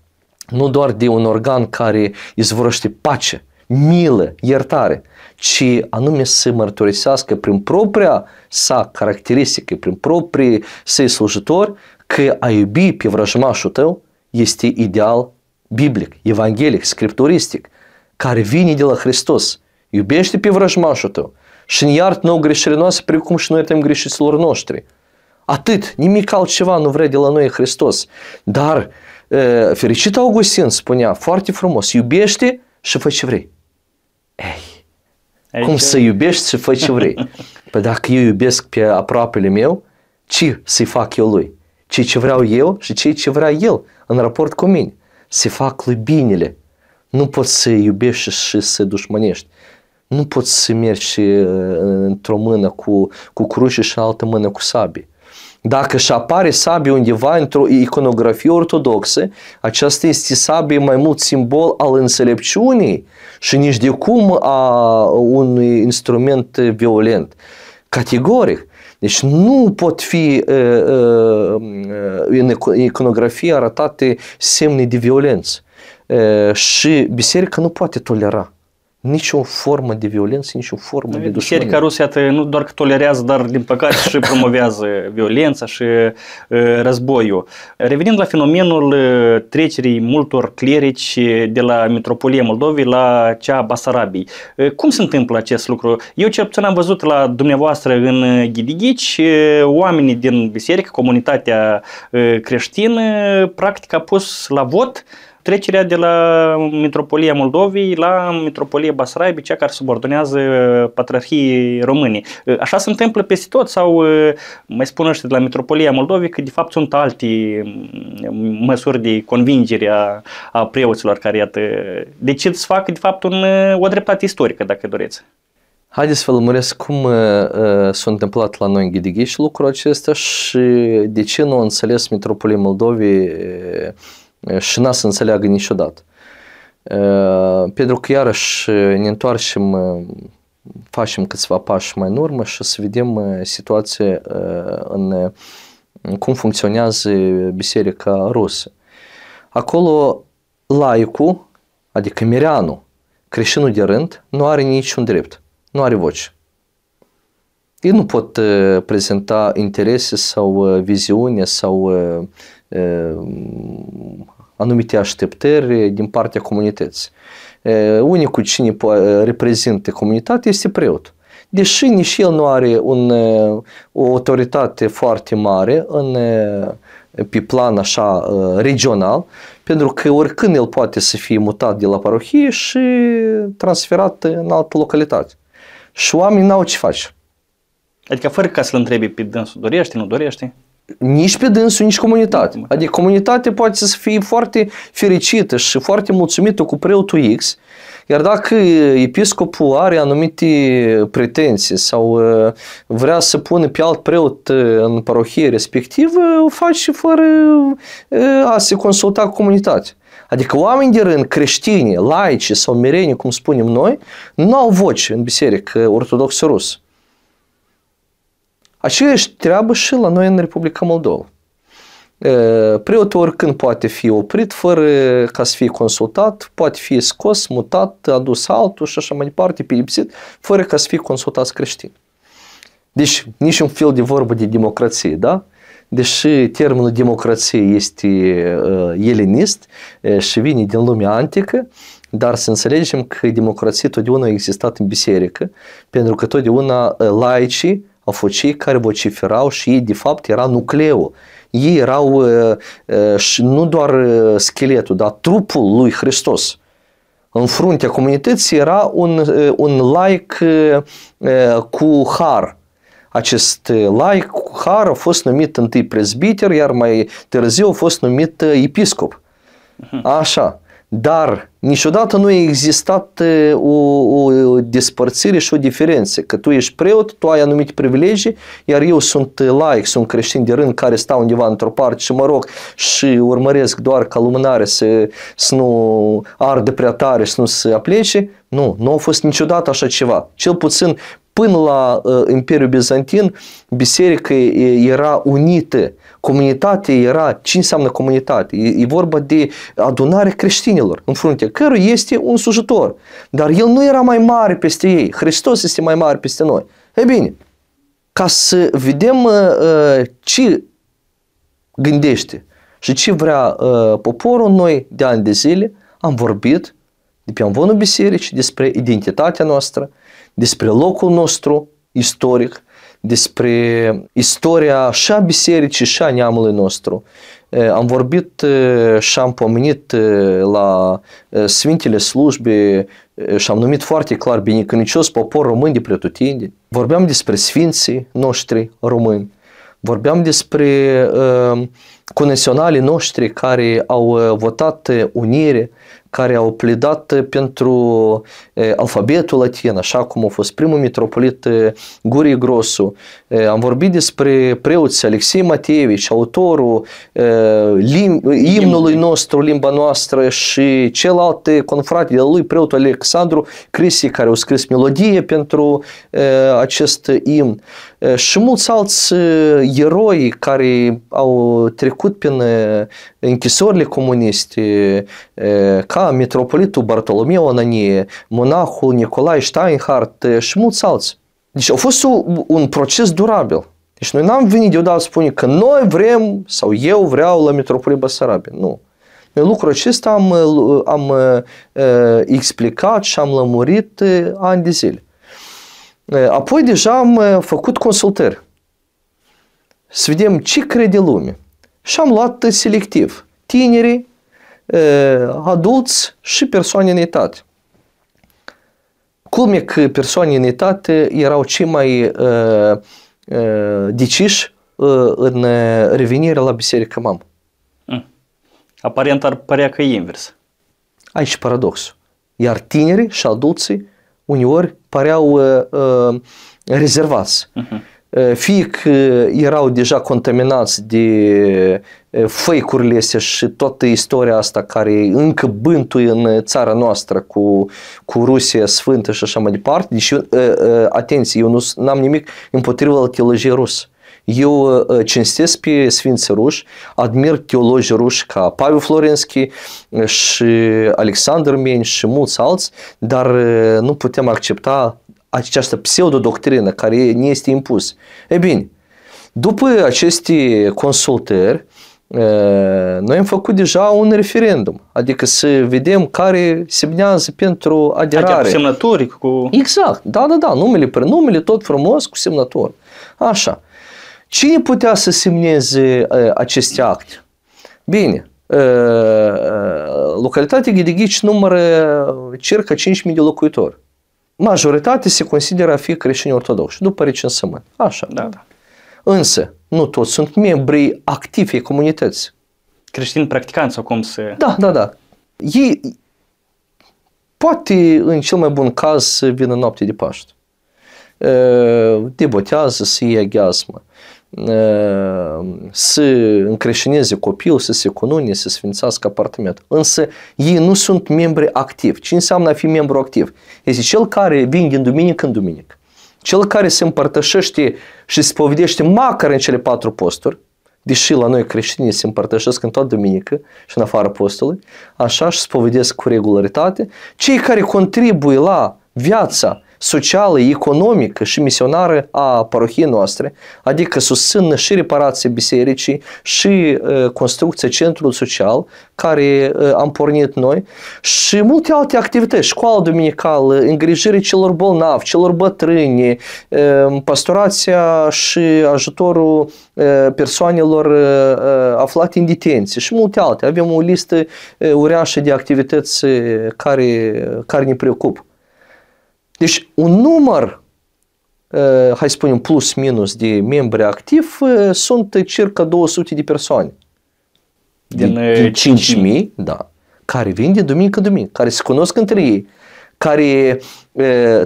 Speaker 2: nu doar de un organ care izvorăște pace, milă, iertare, ci anume să mărturisească prin propria sa caracteristică, prin proprii săi slujitori, că a iubi pe vrăjmașul tău este ideal biblic, evanghelic, scripturistic, care vine de la Hristos. Iubește pe vrăjmașul tău și ne iart nouă greșelile noastre precum și noi iertăm greșiților noștri. Atât, nimic altceva nu vrea de la noi Hristos. Dar fericit Augustin spunea foarte frumos, iubește și fă ce vrei. Ei, Aici... cum să iubești și faci ce vrei? [laughs] Păi dacă eu iubesc pe aproapele meu, ce să-i fac eu lui? Ce ce vreau eu și ce ce vrea el în raport cu mine. Să fac lui binele. Nu poți să iubești și să dușmănești. Nu poți să mergi uh, într-o mână cu, cu cruce și în altă mână cu sabie. Dacă și apare sabie undeva într-o iconografie ortodoxă, aceasta este sabie mai mult simbol al înțelepciunii și nici de cum a unui instrument violent. Categoric. Deci nu pot fi în iconografie arătate semne de violență. Și biserica nu poate tolera. Nicio formă de violență, nicio formă de dușmanie. Biserica
Speaker 1: rusă, iată, nu doar că tolerează, dar din păcate și promovează [laughs] violența și uh, războiul. Revenind la fenomenul trecerii multor clerici de la metropolia Moldovei la cea a Basarabiei. Uh, cum se întâmplă acest lucru? Eu cel puțin am văzut la dumneavoastră în Ghidghici oamenii din biserică, comunitatea creștină, practic a pus la vot trecerea de la Metropolia Moldovei la Metropolia Basarabiei, cea care subordonează uh, patriarhii române. Uh, așa se întâmplă peste tot sau uh, mai spun ăștia de la Metropolia Moldovei că de fapt sunt alte mm, măsuri de convingere a, a preoților care iată ce să facă de fapt un, o dreptate istorică dacă doriți.
Speaker 2: Haideți să vă lămuresc cum uh, s-a întâmplat la noi în Ghidighiș lucrul acesta și de ce nu a înțeles Metropolia Moldovei uh, și n-a să înțeleagă niciodată. Pentru că iarăși ne întoarcem, facem câțiva pași mai în urmă și să vedem situația în cum funcționează biserica rusă. Acolo laicul, adică mireanul, creștinul de rând, nu are niciun drept, nu are voce. Ei nu pot prezenta interese sau viziune sau anumite așteptări din partea comunității. Unicul cine reprezintă comunitatea este preot. Deși nici el nu are un, o autoritate foarte mare în, pe plan așa regional, pentru că oricând el poate să fie mutat de la parohie și transferat în altă localitate. Și oamenii n-au ce face. Adică fără ca să-l întrebi pe dânsul, dorește, nu dorește? nici pe dânsul, nici comunitate. Adică comunitatea poate să fie foarte fericită și foarte mulțumită cu preotul X, iar dacă episcopul are anumite pretenții sau uh, vrea să pună pe alt preot uh, în parohie respectivă, o face fără uh, a se consulta cu comunitatea. Adică oamenii de rând, creștini, laici sau mireni, cum spunem noi, nu au voce în biserică ortodoxă rusă. Aceeași treabă și la noi în Republica Moldova. Preotul oricând poate fi oprit fără ca să fie consultat, poate fi scos, mutat, adus altul și așa mai departe, pedepsit, fără ca să fie consultat creștin. Deci nici un fel de vorbă de democrație, da? Deși termenul democrație este uh, elenist și vine din lumea antică, dar să înțelegem că democrația totdeauna a existat în biserică, pentru că totdeauna laicii au fost cei care vociferau și ei de fapt era nucleul. Ei erau uh, uh, și nu doar uh, scheletul, dar trupul lui Hristos. În fruntea comunității era un, un laic cu har. Acest laic cu har a fost numit întâi prezbiter, iar mai târziu a fost numit episcop. Mhm. Așa. Dar niciodată nu a existat o, o despărțire și o diferență. Că tu ești preot, tu ai anumite privilegii, iar eu sunt laic, sunt creștin de rând care stau undeva într-o parte și mă rog și urmăresc doar ca lumânare să, să nu arde prea tare, să nu se aplece. Nu, nu a fost niciodată așa ceva. Cel puțin Până la uh, Imperiul Bizantin, biserica era unită, comunitatea era, ce înseamnă comunitate? E, e vorba de adunare creștinilor, în frunte, căruia este un sujitor, Dar el nu era mai mare peste ei, Hristos este mai mare peste noi. E bine, ca să vedem uh, ce gândește și ce vrea uh, poporul, noi de ani de zile am vorbit de pe amvonul bisericii, despre identitatea noastră, despre locul nostru istoric, despre istoria și a bisericii și a neamului nostru. Am vorbit și am pomenit la Sfintele Slujbe și am numit foarte clar binecănicios popor român de pretutinde. Vorbeam despre sfinții noștri români. Vorbeam despre uh, conexionalii noștri care au votat unire, care au pledat pentru alfabetul latin, așa cum a fost primul mitropolit Guri Grosu, am vorbit despre preoți Alexei Mateevici, autorul lim, imnului nostru, limba noastră și celelalte confrate de lui, preotul Alexandru Crisi, care a scris melodie pentru acest imn. Și mulți alți eroi care au trecut prin închisorile comuniste, ca metropolitul Bartolomeu Ananie, monahul Nicolae Steinhardt și mulți alții. Deci a fost un proces durabil. Deci noi n-am venit deodată spune că noi vrem sau eu vreau la metropolia Basarabia. Nu. Noi lucrul acesta am, am uh, explicat și am lămurit uh, ani de zile. Uh, apoi deja am uh, făcut consultări. Să vedem ce crede lume. Și am luat uh, selectiv tinerii, uh, adulți și persoane în etate e că persoanele în etate erau cei mai uh, uh, deciși uh, în revenirea la biserică mamă. Mm.
Speaker 1: Aparent ar părea că e invers.
Speaker 2: Aici paradox. Iar tinerii și adulții uneori păreau uh, uh, rezervați. Uh-huh fie că erau deja contaminați de fake-urile astea și toată istoria asta care încă bântuie în țara noastră cu, cu Rusia Sfântă și așa mai departe. Deci, atenție, eu nu am nimic împotriva la teologie rusă. Eu cinstesc pe Sfinții ruși, admir teologii ruși ca Pavel Florenski și Alexander Mein și mulți alți, dar nu putem accepta această pseudodoctrină care ne este impusă. E bine, după aceste consultări, noi am făcut deja un referendum, adică să vedem care semnează pentru aderare. Adică cu cu... Exact, da, da, da, numele, prenumele, tot frumos, cu semnător. Așa. Cine putea să semneze aceste acte? Bine, localitatea Ghidighici numără circa 5.000 de locuitori majoritate se consideră a fi creștini ortodoxi, după recensământ. Așa. Da. da. Însă, nu toți sunt membrii activi comunități. Creștini practicanți sau cum se... Da, da, da. Ei poate în cel mai bun caz să vină noapte de Paște. Debotează, să ia gheasmă să încreșineze copilul, să se cunune, să sfințească apartament. Însă ei nu sunt membri activi. Ce înseamnă a fi membru activ? Este cel care vin din duminic în duminic. Cel care se împărtășește și se povedește măcar în cele patru posturi, deși la noi creștinii se împărtășesc în toată duminică și în afară postului, așa și povedesc cu regularitate, cei care contribuie la viața sociale, economică și misionară a parohiei noastre, adică susțin și reparația bisericii și construcția centrului social care am pornit noi și multe alte activități, școală duminicală, îngrijire celor bolnavi, celor bătrâni, pastorația și ajutorul persoanelor aflate în detenție și multe alte. Avem o listă uriașă de activități care, care ne preocupă. Deci un număr, uh, hai să spunem, plus minus de membri activ uh, sunt circa 200 de persoane. Din, din 5.000, da, care vin de duminică duminică, care se cunosc între ei care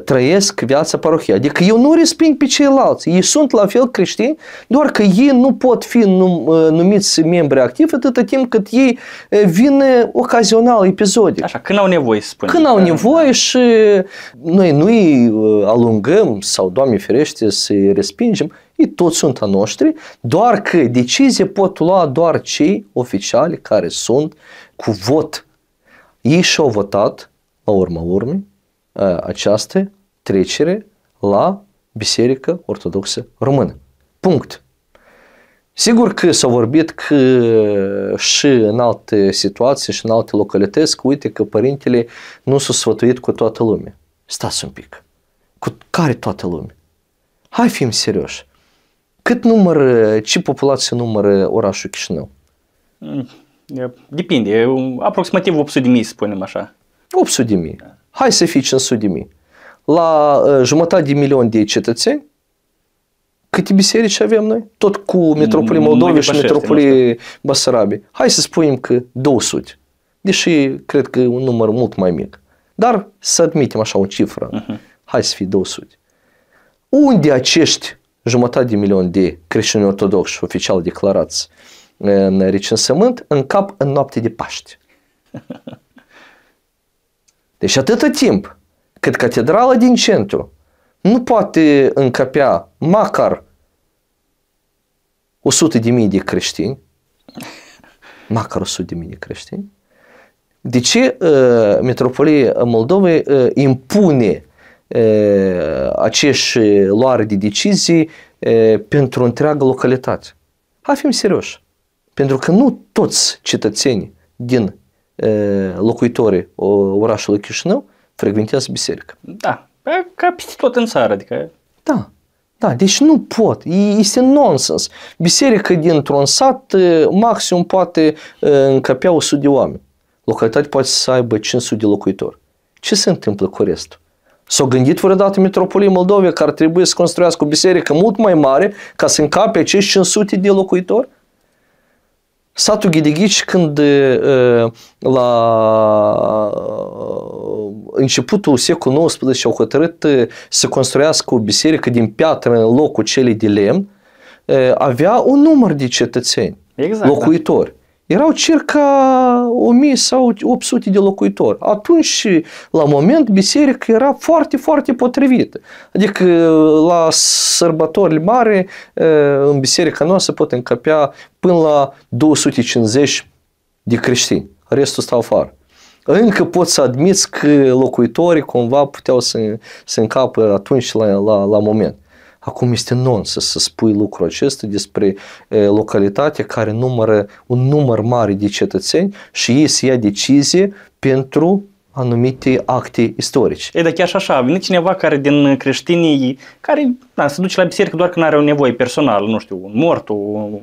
Speaker 2: trăiesc viața parohiei. Adică eu nu resping pe ceilalți. Ei sunt la fel creștini, doar că ei nu pot fi num- numiți membri activi atâta timp cât ei vin ocazional, episodic. Așa, când au nevoie, spune. Când au da, nevoie da. și noi nu îi alungăm sau, Doamne ferește, să îi respingem. Ei toți sunt a noștri, doar că decizie pot lua doar cei oficiali care sunt cu vot. Ei și-au votat, la urma urmei, această trecere la biserica Ortodoxă Română. Punct. Sigur că s-a vorbit că și în alte situații și în alte localități, că uite că părintele nu s-a sfătuit cu toată lumea. Stați un pic. Cu care toată lumea? Hai fim serioși. Cât număr, ce populație numără orașul Chișinău? Depinde, aproximativ 800.000, mii, spunem așa. 800.000. mii. Hai să fii 500 de mii. La uh, jumătate de milion de cetățeni, câte biserici avem noi? Tot cu metropolii Moldovei și metropolii Basarabiei. Hai să spunem că 200. Deși cred că e un număr mult mai mic. Dar să admitem așa o cifră. Uh-huh. Hai să fie 200. Unde acești jumătate de milion de creștini ortodoxi oficial declarați în recensământ cap în noapte de Paște. [laughs] Deci atâta timp cât catedrala din centru nu poate încăpea macar 100.000 de mii de creștini, [laughs] macar 100.000 de mii de creștini, de ce uh, Metropolia Moldovei uh, impune uh, acești luare de decizii uh, pentru întreaga localitate? Hai fim serioși, pentru că nu toți cetățenii din locuitorii orașului Chișinău frecventează biserică. Da, ca peste tot în țară, adică... Da, da, deci nu pot, este nonsens. Biserică dintr-un sat maxim poate încăpea 100 de oameni. Localitatea poate să aibă 500 de locuitori. Ce se întâmplă cu restul? S-au gândit vreodată metropolia Moldovei că ar trebui să construiască o biserică mult mai mare ca să încape acești 500 de locuitori? Satul Ghideghici când la începutul secolului XIX au hotărât să construiască o biserică din piatră în locul celei de lemn, avea un număr de cetățeni,
Speaker 1: exact, locuitori.
Speaker 2: Da erau circa 1000 sau 800 de locuitori. Atunci, la moment, biserica era foarte, foarte potrivită. Adică, la sărbători mari, eh, în biserica noastră pot încăpea până la 250 de creștini. Restul stau afară. Încă pot să admiți că locuitorii cumva puteau să, să încapă atunci la, la, la moment. Acum este nonsens să spui lucrul acesta despre localitatea care numără un număr mare de cetățeni și ei să ia decizie pentru anumite acte istorice.
Speaker 1: E, dar chiar și așa, a venit cineva care din creștinii, care da, se duce la biserică doar când are o nevoie personală, nu știu, un mort, un,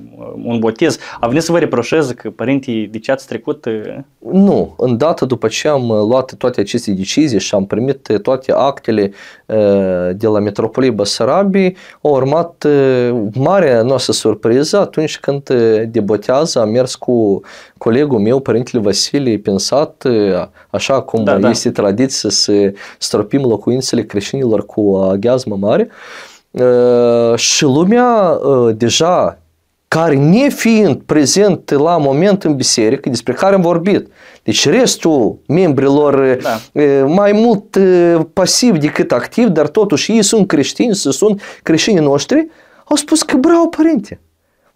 Speaker 1: un botez, a venit să vă reproșeze că părinții de ce ați trecut?
Speaker 2: Uh, nu, în data după ce am uh, luat toate aceste decizii și am primit uh, toate actele de la Metropolie Basarabii, a urmat marea noastră surpriză atunci când de botează am mers cu colegul meu, părintele Vasile Pensat, așa cum da, da, este tradiție să stropim locuințele creștinilor cu aghiazmă uh, mare. Uh, și lumea uh, deja care nefiind prezent la moment în biserică, despre care am vorbit. Deci restul membrilor da. Uh, mai mult uh, pasiv decât activ, dar totuși ei sunt creștini, sunt creștinii noștri, au spus că bravo părinte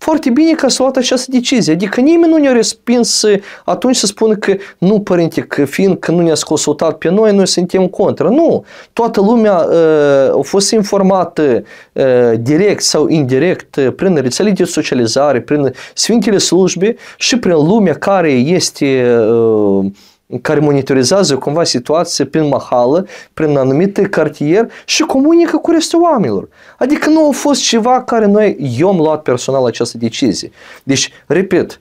Speaker 2: foarte bine că s-a luat această decizie. Adică nimeni nu ne-a respins eh, atunci să spună că nu, părinte, că fiindcă nu ne scos consultat pe noi, noi suntem contra. Nu. Toată lumea uh, a fost informată uh, direct sau indirect uh, prin rețele de socializare, prin Sfintele Slujbe și prin lumea care este uh, care monitorizează cumva situația prin mahală, prin anumite cartier și comunică cu restul oamenilor. Adică nu a fost ceva care noi, eu am luat personal această decizie. Deci, repet,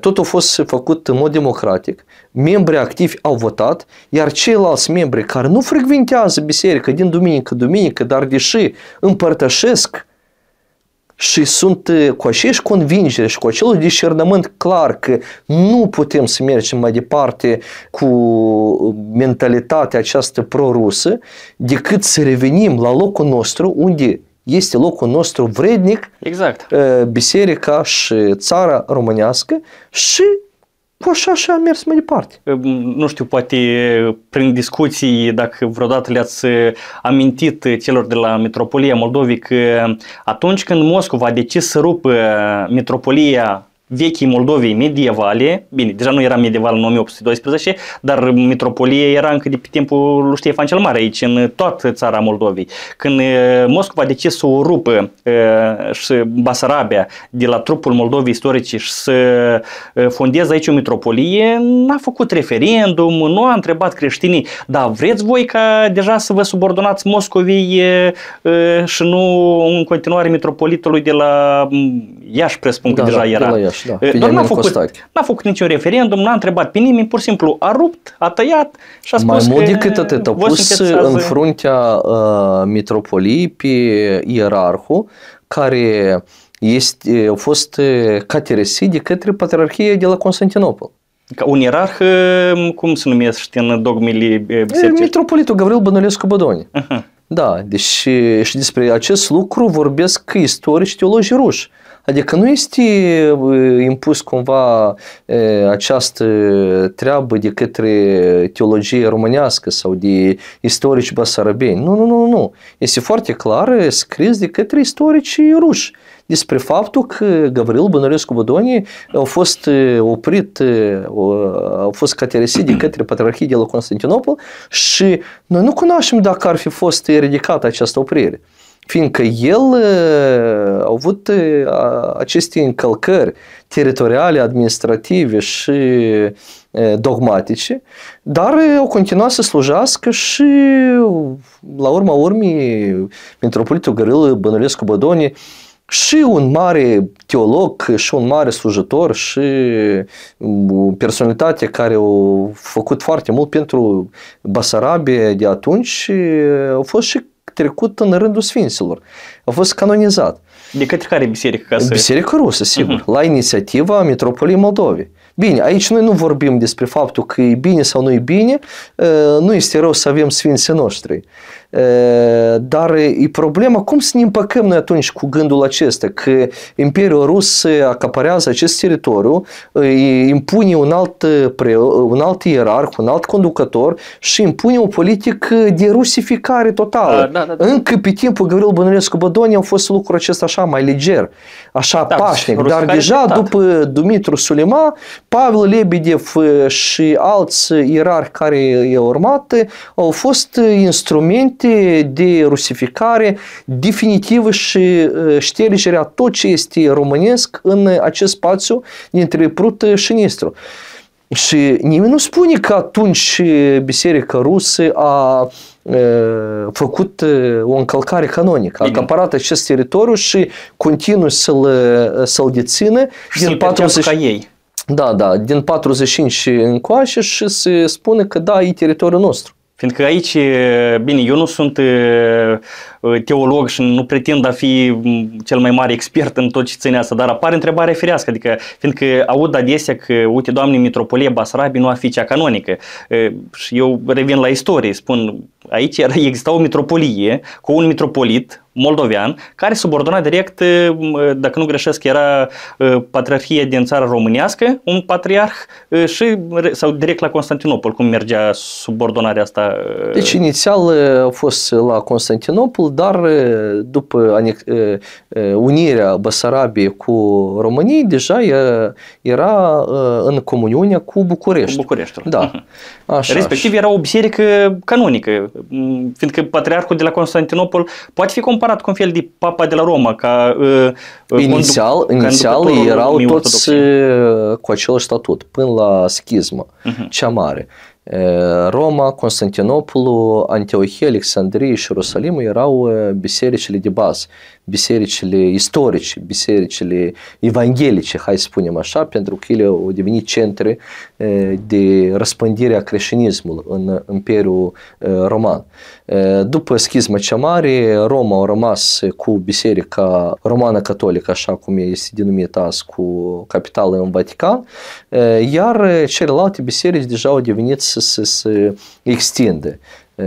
Speaker 2: tot a fost făcut în mod democratic, membrii activi au votat, iar ceilalți membri care nu frecventează biserică din duminică duminică, dar deși împărtășesc și sunt uh, cu aceeași convingere și cu acel discernământ clar că nu putem să mergem mai departe cu mentalitatea aceasta prorusă decât să revenim la locul nostru unde este locul nostru vrednic, exact. Uh, biserica și țara românească și așa și a mers mai departe. Nu știu, poate prin discuții, dacă vreodată
Speaker 1: le-ați uh, amintit celor de la Metropolia Moldovei că uh, atunci când Moscova a decis să rupă uh, Metropolia vechii Moldovei medievale, bine, deja nu era medieval în 1812, dar metropolie era încă de pe timpul lui Ștefan cel Mare aici, în toată țara Moldovei. Când uh, Moscova a decis să o rupă uh, și Basarabia de la trupul Moldovei istorice și să uh, fondeze aici o metropolie, n-a făcut referendum, nu a întrebat creștinii, dar vreți voi ca deja să vă subordonați Moscovii și nu în continuare metropolitului de la mm, Iași, presupun că da, deja da, era. De la Iași. Da, n-a făcut, n-a făcut niciun referendum, n-a întrebat pe nimeni, pur și simplu a rupt, a tăiat și a spus Mai mult decât atât, a pus în
Speaker 2: fruntea uh, mitropoliei pe ierarhul care este, a fost cateresit de către Patriarhia de la Constantinopol.
Speaker 1: Ca un ierarh, cum se numește în dogmele bisericești?
Speaker 2: Mitropolitul Gavril Bănălescu Bădoni. Uh-huh. Da, deci și despre acest lucru vorbesc istorici teologii ruși. Adică nu este impus cumva această treabă de către teologie românească sau de istorici basarabeni. Nu, nu, nu, nu. Este foarte clar scris de către istoricii ruși despre faptul că Gavril Bănărescu Budonii au fost oprit, au fost cateresit de către Patriarhie de la Constantinopol și noi nu cunoaștem dacă ar fi fost eradicată această oprire fiindcă el ă, a avut ă, aceste încălcări teritoriale, administrative și ă, dogmatice, dar au continuat să slujească și la urma urmii Metropolitul Gărilă Bănulescu Bădoni și un mare teolog, și un mare slujitor, și o personalitate care a făcut foarte mult pentru Basarabie de atunci, a fost și trecut în rândul sfinților. A fost canonizat. De către care biserică? Ca Biserică rusă, sigur, uh-huh. la inițiativa Metropolii Moldovei. Bine, aici noi nu vorbim despre faptul că e bine sau nu e bine, ă, nu este rău să avem sfinții noștri. Э, dar e problema cum să ne împăcăm noi atunci cu gândul acesta că Imperiul Rus acaparează acest teritoriu, îi impune un alt, pre, un alt ierarh, un alt conducător și impune o politică de rusificare totală. Da, da, da. da. Încă pe timpul Gavril Bănărescu Bădoni au fost lucrul acesta așa mai leger, așa da, pașnic, dar deja dat. după Dumitru Sulima, Pavel Lebedev și alți ierarhi care i-au urmat au fost instrumente acte de rusificare definitivă și uh, ștergerea tot ce este românesc în acest spațiu dintre Prut și Nistru. Și nimeni nu spune că atunci Biserica Rusă a uh, făcut uh, o încălcare canonică, a acaparat acest teritoriu și continuă să-l, să dețină. Și din 40... ca ei. Da, da, din 45 încoașe și se spune că da, e teritoriul nostru. Fiindcă aici,
Speaker 1: bine, eu nu sunt teolog și nu pretind a fi cel mai mare expert în tot ce ține asta, dar apare întrebarea firească, adică, fiindcă aud adesea că, uite, Doamne, Mitropolie Basarabi nu a fi cea canonică. Și eu revin la istorie, spun, aici [laughs] exista o mitropolie cu un mitropolit, moldovean, care subordona direct, uh, dacă nu greșesc, era uh, patriarhie din țara românească, un patriarh uh, și, sau direct la Constantinopol, cum mergea subordonarea asta? Deci
Speaker 2: inițial a fost la Constantinopol, dar după unirea Basarabiei cu României, deja era în comuniune cu București. Cu Da. Uh-huh. Așa, Respectiv așa. era o biserică canonică,
Speaker 1: fiindcă patriarhul de la Constantinopol poate fi comparat cu un fel de papa de la Roma. Ca, uh, uh, inițial ca inițial erau toți
Speaker 2: uh, cu același statut, până la schismă, uh-huh. cea mare. Roma, Constantinopolul, Antiohia, Alexandrie și Ierusalimul erau bisericile de bază, bisericile istorice, bisericile evanghelice, hai să spunem așa, pentru că ele au devenit centre de răspândire a creștinismului în Imperiul Roman. După schisma cea mare, Roma a rămas cu biserica romană-catolică, așa cum este denumită azi, cu capitală în Vatican, iar celelalte biserici deja au devenit să se, se extinde eh,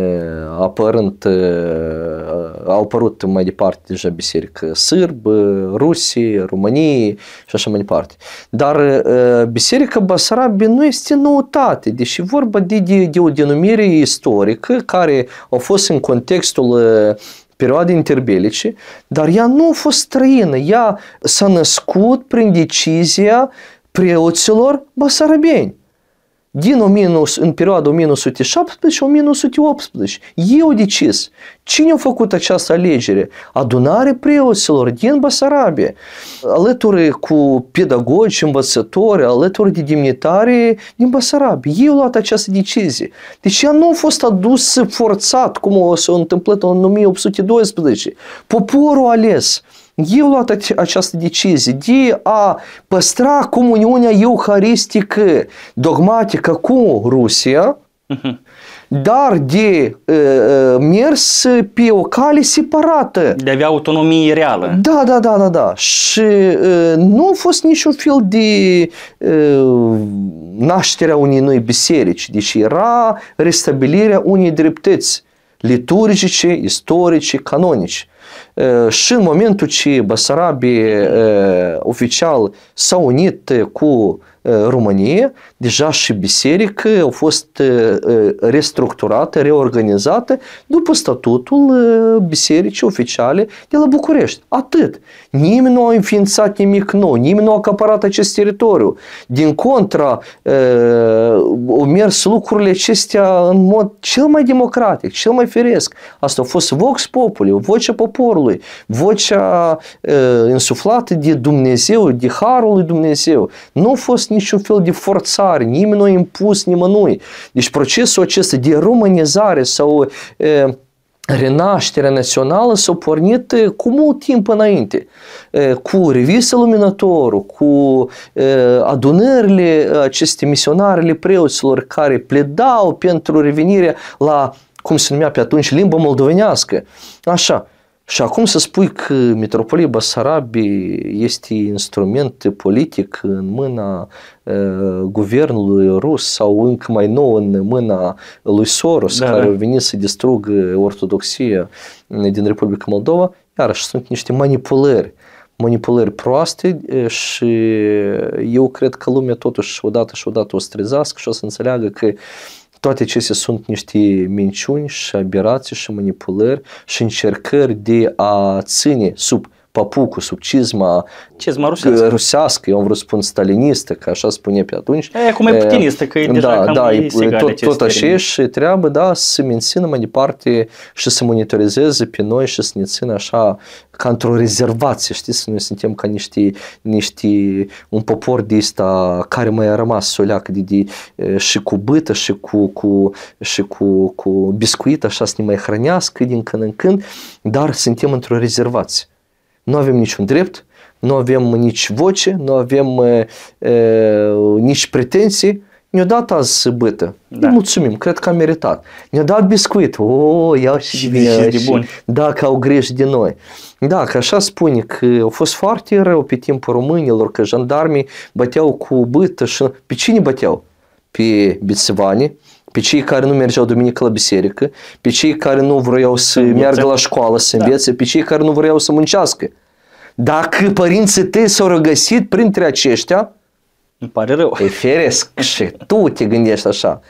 Speaker 2: apărând, eh, au apărut mai departe deja biserică sârb, rusii, României și așa mai departe. Dar eh, biserica Basarabie nu este noutate, deși vorba de, de, de o denumire istorică care a fost în contextul perioade interbelice, dar ea nu a fost străină, ea s-a născut prin decizia preoților basarabieni din 19, în perioada 1917 și 1918. Ei au decis. Cine a făcut această alegere? Adunare preoților din Basarabia, alături cu pedagogi, învățători, alături de demnitari din Basarabia. Ei au luat această decizie. Deci ea nu a fost adusă forțat, cum s-a întâmplat în 1812. Poporul ales. Eu luat această decizie de a păstra comuniunea euharistică dogmatică cu Rusia, mhm. dar de uh, mers pe o cale separată. De a avea autonomie reală. Da, da, da, da, da. Și uh, nu a fost niciun fel de uh, nașterea unei noi biserici, deci era restabilirea unei dreptăți liturgice, istorice, canonice și în momentul ce Basarabii oficial s-au unit cu România, deja și biserică au fost restructurate, reorganizate, după statutul bisericii oficiale de la București. Atât. Nimeni nu a înființat nimic nou, nimeni nu a acaparat acest teritoriu. Din contra, au mers lucrurile acestea în mod cel mai democratic, cel mai firesc. Asta a fost vox populi, o poporului Domnului, vocea însuflată de Dumnezeu, de Harul lui Dumnezeu. Nu a fost niciun fel de forțare, nimeni nu a impus nimănui. Deci procesul acesta de românizare sau renașterea națională s-a pornit cu mult timp înainte, cu revista Luminatorul, cu adunările aceste misionarele preoților care pledau pentru revenirea la, cum se numea pe atunci, limba moldovenească. Așa, și acum să spui că Metropolia Basarabiei este instrument politic în mâna uh, guvernului rus sau încă mai nou în mâna lui Soros, da, care da. a venit să distrugă ortodoxia din Republica Moldova, iarăși sunt niște manipulări manipulări proaste și eu cred că lumea totuși odată și odată o strezească și o să înțeleagă că toate acestea sunt niște minciuni și aberații și manipulări și încercări de a ține sub papucul sub cizma, cizma rusească. rusească, eu am vrut să spun stalinistă, că așa spune pe atunci. E, cum e putinistă, că e deja da, cam da, e, tot, tot așa și treabă, da, să mențină mai departe și să monitorizeze pe noi și să ne țină așa ca într-o rezervație, știi, să noi suntem ca niște, niște un popor de ăsta care mai a rămas să de, de, și cu bâtă și cu, cu, și cu, cu biscuit, așa să ne mai hrănească din când în când, dar suntem într-o rezervație. Nu avem niciun drept, nu avem nici voce, nu avem e, nici pretenții. Ne-a dat azi săbătă. Da. Îi mulțumim, cred că a meritat. Ne-a dat biscuit. O, oh, iau și, și, Da, că au greș de noi. Da, că așa spune că au fost foarte rău pe timpul românilor, că jandarmii băteau cu bâtă și... Pe cine băteau? Pe bețivani, pe cei care nu mergeau duminică la biserică, pe cei care nu vroiau să învețe. meargă la școală să da. învețe, da. pe cei care nu vroiau să muncească. Dacă părinții tăi s-au regăsit printre aceștia, îmi pare rău. E feresc [laughs] și tu te gândești așa.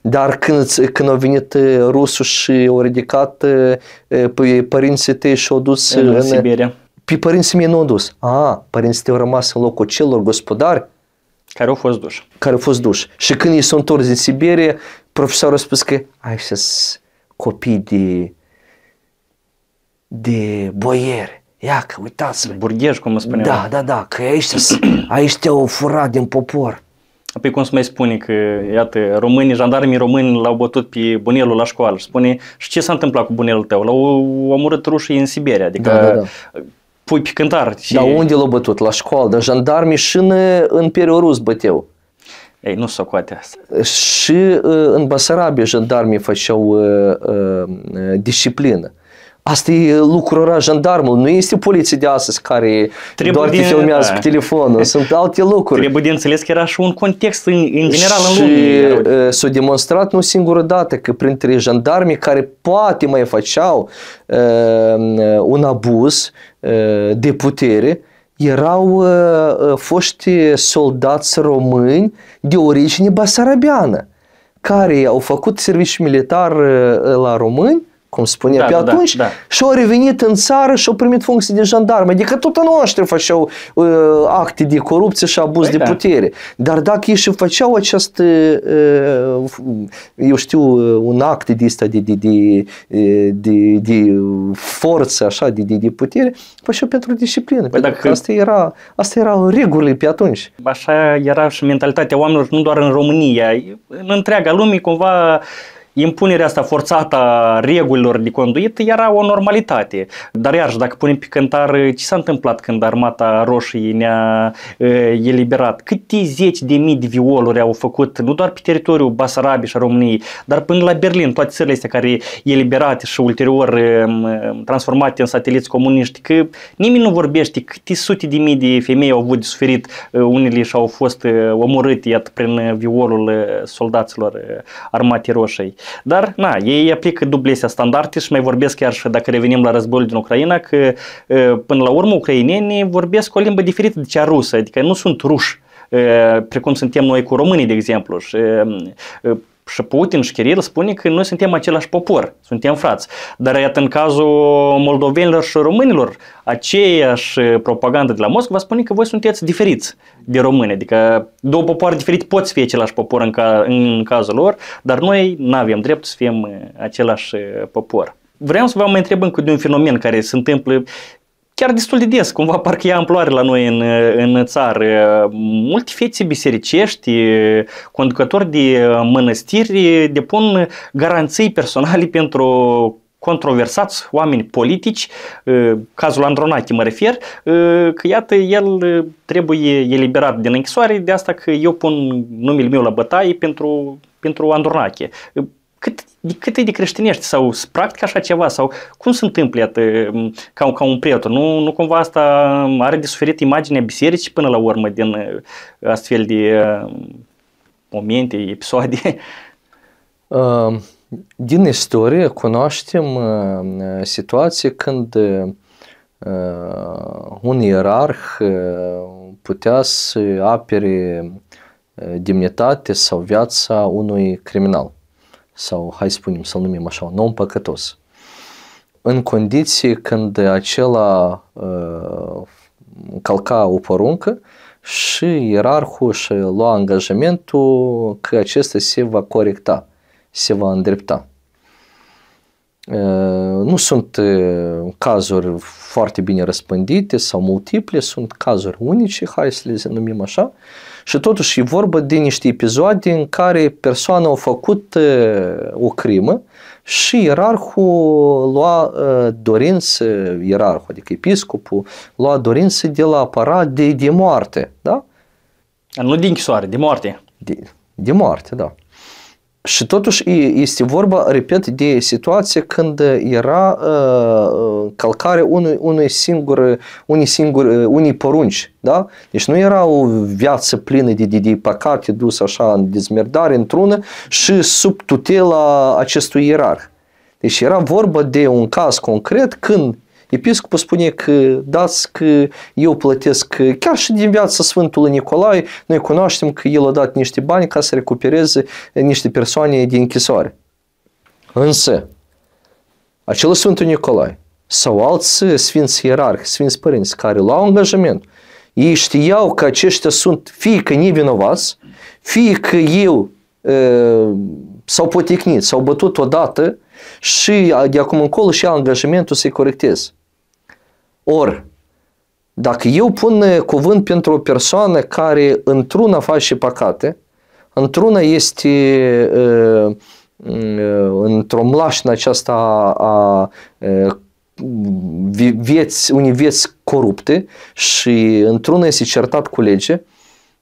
Speaker 2: Dar când, când au venit uh, rusul și au ridicat uh, uh, pe părinții tăi și au dus în, în Siberia. Pe părinții mei nu au dus. A, părinții tăi au rămas în locul celor gospodari care au fost duși. Care au fost duși. Și când ei s-au întors din Siberia, profesorul a spus că să copii de, de boieri. Ia că uitați-vă. Burgheș, cum spune. Da, da, da, că aici, aici te-au furat din popor.
Speaker 1: Apoi cum se mai spune că, iată, românii, jandarmii români l-au bătut pe bunelul la școală spune, și ce s-a întâmplat cu bunelul tău? L-au omorât rușii în Siberia, adică da, da, da. pui pe cântar. Și... Dar unde
Speaker 2: l-au bătut? La școală, dar jandarmii și în, în Imperiul Rus băteau. Ei, nu coate asta. Și ă, în Basarabia jandarmii făceau ă, ă, disciplină. Asta e lucrul ăla, jandarmul, nu este poliția de astăzi care Trebuie doar din, te filmează da. pe telefonul, [laughs] sunt alte lucruri. Trebuie de înțeles că era și un context în, în general și în lume. s-a demonstrat nu singură dată că printre jandarmii care poate mai făceau uh, un abuz uh, de putere, uh, erau uh, uh, foști soldați români de origine basarabiană, care au făcut serviciu militar uh, la români cum spunea da, pe da, da atunci, da, da. și au revenit în țară și au primit funcții de jandarmă. Adică tot noștri făceau uh, acte de corupție și abuz păi de da. putere. Dar dacă ei și făceau acest, uh, eu știu, uh, un act de asta de, de, de, uh, de, de forță, așa, de, de, de putere, făceau pentru disciplină. Păi dacă... asta, era, asta erau regulile pe atunci.
Speaker 1: Așa era și mentalitatea oamenilor, nu doar în România, în întreaga lume, cumva impunerea asta forțată a regulilor de conduit era o normalitate. Dar iarăși, dacă punem pe cântar ce s-a întâmplat când armata roșie ne-a e, eliberat, câte zeci de mii de violuri au făcut, nu doar pe teritoriul Basarabiei și a României, dar până la Berlin, toate țările astea care eliberate și ulterior e, transformate în sateliți comuniști, că nimeni nu vorbește câte sute de mii de femei au avut de suferit, unele și-au fost omorâte, iată, prin violul soldaților armatei roșii. Dar, na, ei aplică dublesea standarde și mai vorbesc chiar și dacă revenim la războiul din Ucraina, că până la urmă ucrainenii vorbesc o limbă diferită de cea rusă, adică nu sunt ruși precum suntem noi cu românii, de exemplu. Și și Putin și Kiril spune că noi suntem același popor, suntem frați. Dar iată în cazul moldovenilor și românilor, aceeași propagandă de la Moscova spune că voi sunteți diferiți de români. Adică două popoare diferite pot fi același popor în, ca, în cazul lor, dar noi nu avem drept să fim același popor. Vreau să vă mai întreb încă de un fenomen care se întâmplă chiar destul de des, cumva parcă ia amploare la noi în, în țară. Multe fețe bisericești, conducători de mănăstiri depun garanții personale pentru controversați oameni politici, cazul Andronache mă refer, că iată el trebuie eliberat din închisoare, de asta că eu pun numele meu la bătaie pentru, pentru Andronache cât, cât e de creștinești sau se practică așa ceva sau cum se întâmplă iată, ca, ca un prieten, Nu, nu cumva asta are de suferit imaginea bisericii până la urmă din uh, astfel de uh, momente,
Speaker 2: episoade? [laughs] Um, din istorie cunoaștem uh, situații când un ierarh putea să apere demnitate sau viața unui criminal sau hai să spunem, să-l numim așa, un om păcătos. În condiții când acela uh, calca o poruncă și ierarhul și lua angajamentul că acesta se va corecta, se va îndrepta. Uh, nu sunt uh, cazuri foarte bine răspândite sau multiple, sunt cazuri unice, hai să le numim așa, și totuși e vorba de niște episoade în care persoana a făcut o crimă și ierarhul lua dorință, ierarhul, adică episcopul, lua dorință de la aparat de, de moarte, da? Nu din închisoare, de moarte. De, de moarte, da. Și totuși este vorba, repet, de situație când era uh, ă, calcare unui, unui singur, unii, singur, ă, unii porunci. Da? Deci nu era o viață plină de, de, de păcate dus așa în dezmerdare, într ună și sub tutela acestui ierarh. Deci era vorba de un caz concret când Episcopul spune că dați că eu plătesc chiar și din viața Sfântului Nicolae, noi cunoaștem că el a dat niște bani ca să recupereze niște persoane din închisoare. Însă, acel Sfântul Nicolae sau alți sfinți ierarhi, sfinți părinți care luau angajament, ei știau că aceștia sunt fie că nevinovați, fie că eu s-au poticnit, s-au bătut odată și de acum încolo și angajamentul să-i corectez. Or, dacă eu pun uh, cuvânt pentru o persoană care într-una face păcate, într-una este uh, mm, uh, într-o mlașină aceasta a vieți, unei vieți corupte și într-una este certat cu lege,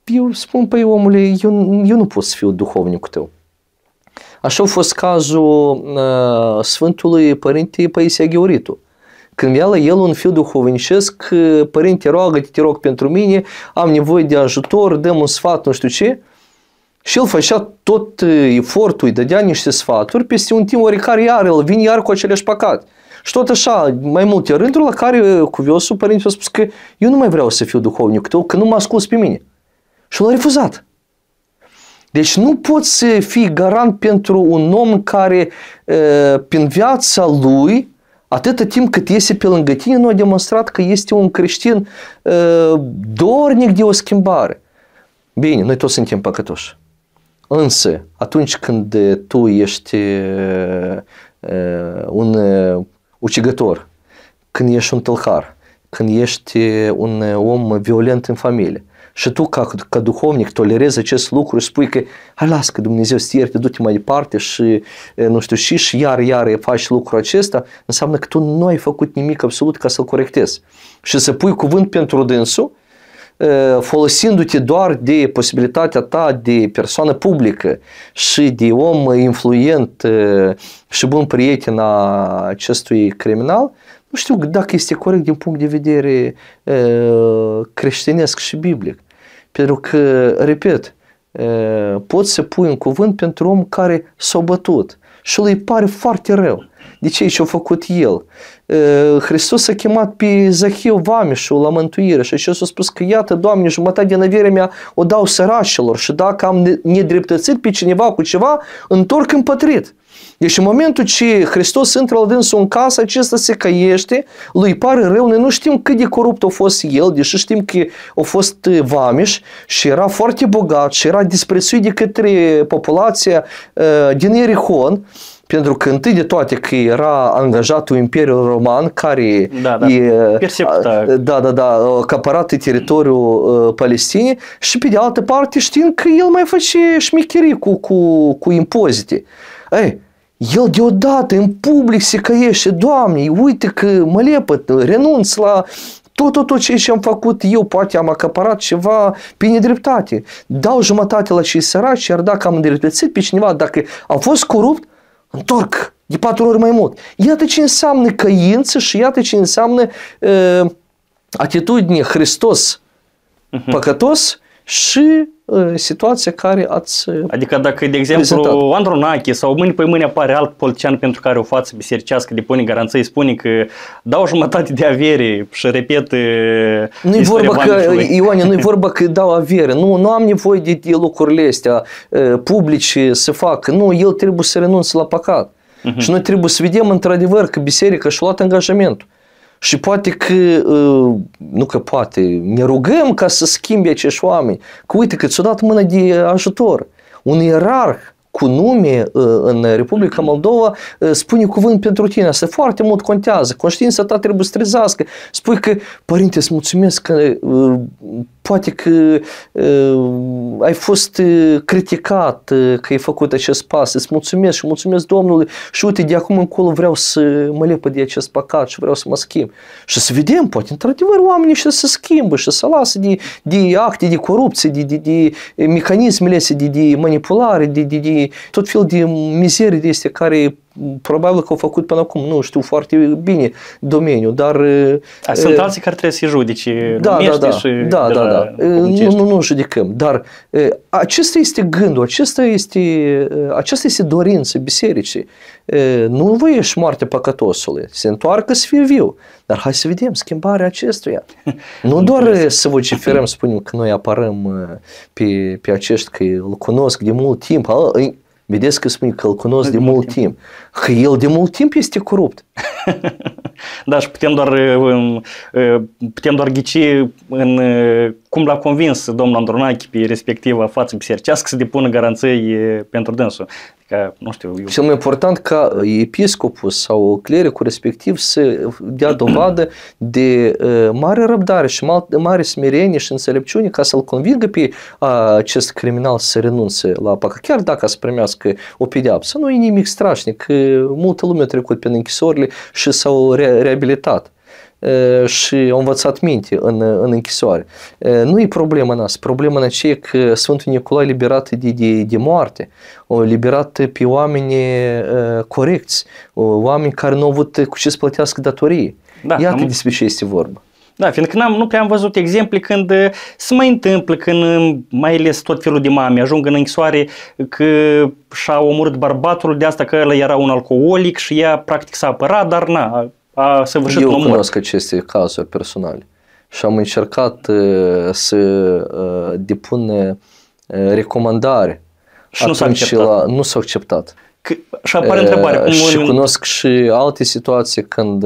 Speaker 2: eu spun, păi omule, eu, eu nu pot să fiu duhovnicul tău. Așa a fost cazul uh, Sfântului Părinte Paisia Gheoritu. Când ia la el un fiu duhovnicesc, ă, părinte, roagă te rog pentru mine, am nevoie de ajutor, dăm un sfat, nu știu ce. Și el făcea tot ă, efortul, îi dădea niște sfaturi, peste un timp oricare iar, el vine iar cu aceleași păcat. Și tot așa, mai multe rânduri la care ă, cuviosul părinte a spus că eu nu mai vreau să fiu duhovnic că nu mă ascuns pe mine. Și l-a refuzat. Deci nu poți să fii garant pentru un om care, prin viața lui, Atâta timp cât iese pe lângă tine, nu a demonstrat că este un creștin uh, dornic de o schimbare. Bine, noi toți suntem păcătoși. Însă, atunci când tu ești uh, un uh, ucigător, când ești un tâlhar, când ești un om violent în familie, și tu, ca, ca duhovnic, tolerezi acest lucru spui că, hai, las că Dumnezeu să ierte, du-te mai departe și, nu știu, și, și iar, iar faci lucrul acesta, înseamnă că tu nu ai făcut nimic absolut ca să-l corectezi. Și să pui cuvânt pentru dânsul, folosindu-te doar de posibilitatea ta de persoană publică și de om influent și bun prieten a acestui criminal, nu știu dacă este corect din punct de vedere creștinesc și biblic. Pentru că, repet, poți să pui un cuvânt pentru om care s-a bătut și îi pare foarte rău. De ce ce-a făcut el? Hristos a chemat pe Zahiu Vameșul la mântuire și Iisus a spus că iată, Doamne, jumătate din averea mea o dau sărașilor și dacă am nedreptățit pe cineva cu ceva, întorc împătrit. Deci în momentul ce Hristos intră la dânsul în casă, acesta se caiește, lui pare rău, noi nu știm cât de corupt a fost el, deși știm că a fost uh, vamiș și era foarte bogat și era disprețuit de către populația uh, din Erihon, pentru că întâi de toate că era angajatul Imperiul Roman care da, da. e Percepta. Uh, da, da, da, căpărat teritoriul uh, Palestinei și pe de altă parte știm că el mai face șmicherii cu, cu, cu impozite. Ei, el deodată, în public, se căiește, Doamne, uite că mă lepăt, renunț la tot, tot, tot ce am făcut eu, poate am acaparat ceva pe nedreptate. Dau jumătate la cei săraci, iar dacă am îndreptățit pe cineva, dacă am fost corupt, întorc de patru ori mai mult. Iată ce înseamnă căință și iată ce înseamnă uh, atitudine Hristos mhm. păcătos și uh, situația care ați uh, Adică
Speaker 1: dacă, de exemplu, prezentat. Andronache sau mâini pe mâine apare alt polițian pentru care o față bisericească depune garanție, spune că dau jumătate de avere și repet uh, nu vorba că, Ioane, nu-i vorba
Speaker 2: că dau avere. Nu, nu am nevoie de, de lucrurile astea publice să facă. Nu, el trebuie să renunțe la păcat. Uh-huh. Și noi trebuie să vedem într-adevăr că biserica și-a luat angajamentul. Și poate că, ă, nu că poate, ne rugăm ca să schimbe acești oameni. Că uite că ți-o dat mână de ajutor. Un ierarh cu nume uh, în Republica Moldova uh, spune cuvânt pentru tine. Asta foarte mult contează. Conștiința ta trebuie să trezească. Spui că, părinte, îți mulțumesc că uh, poate că ai fost criticat că ai făcut acest pas. Îți mulțumesc și mulțumesc Domnului și uite, de acum încolo vreau să mă lepă de acest păcat și vreau să mă schimb. Și să vedem, poate, într-adevăr, oamenii și să schimbă și să lasă de, de acte de corupție, de, de, de mecanismele astea, de, de manipulare, de, de, de tot fel de mizerii de este care probabil că au făcut până acum, nu știu foarte bine domeniul, dar... A, da, sunt alții
Speaker 1: care trebuie să-i judice, da, da, da, și da, da, da. Nu, nu,
Speaker 2: nu judecăm, dar acesta este gândul, acesta este, aceasta este dorința bisericii, nu vă ești moarte păcătosului, se întoarcă să fie viu. Dar hai să vedem schimbarea acestuia. Nu doar să vociferăm, spunem că noi apărăm pe, pe acești, că îl cunosc de mult timp, vedeți că spune că îl cunosc de mult timp, că el de mult timp este corupt
Speaker 1: da, și putem doar, uh, um, uh, putem doar ghici în uh, cum l-a convins domnul Andronachi pe respectiva față bisericească să depună garanții
Speaker 2: pentru dânsul. Adică, nu știu, eu... Cel mai important ca episcopul sau clericul respectiv să dea dovadă de mare răbdare și mare smerenie și înțelepciune ca să-l convingă pe acest criminal să renunțe la pacă. Chiar dacă să primească o pedeapsă, nu e nimic strașnic. Multă lume a trecut prin închisorile și s-au re- reabilitat și au învățat minte în, în închisoare. Nu e problema noastră, problema în aceea că Sfântul Nicolae liberat de, de, de moarte, o liberat pe oameni corecți, oameni care nu au avut cu ce să plătească datorie. Da, Iată am... despre ce este vorba.
Speaker 1: Da, fiindcă n-am, nu prea am văzut exemple când se mai întâmplă, când mai ales tot felul de mame ajung în închisoare că și-a omorât bărbatul de asta că el era un alcoolic și ea practic s-a apărat, dar na, a săvârșit Eu omor. cunosc
Speaker 2: aceste cazuri personale și am încercat uh, să uh, depun uh, recomandare și nu s-a acceptat. La, nu s-a acceptat. C- și apare uh, întrebarea. Cum și cunosc și alte situații când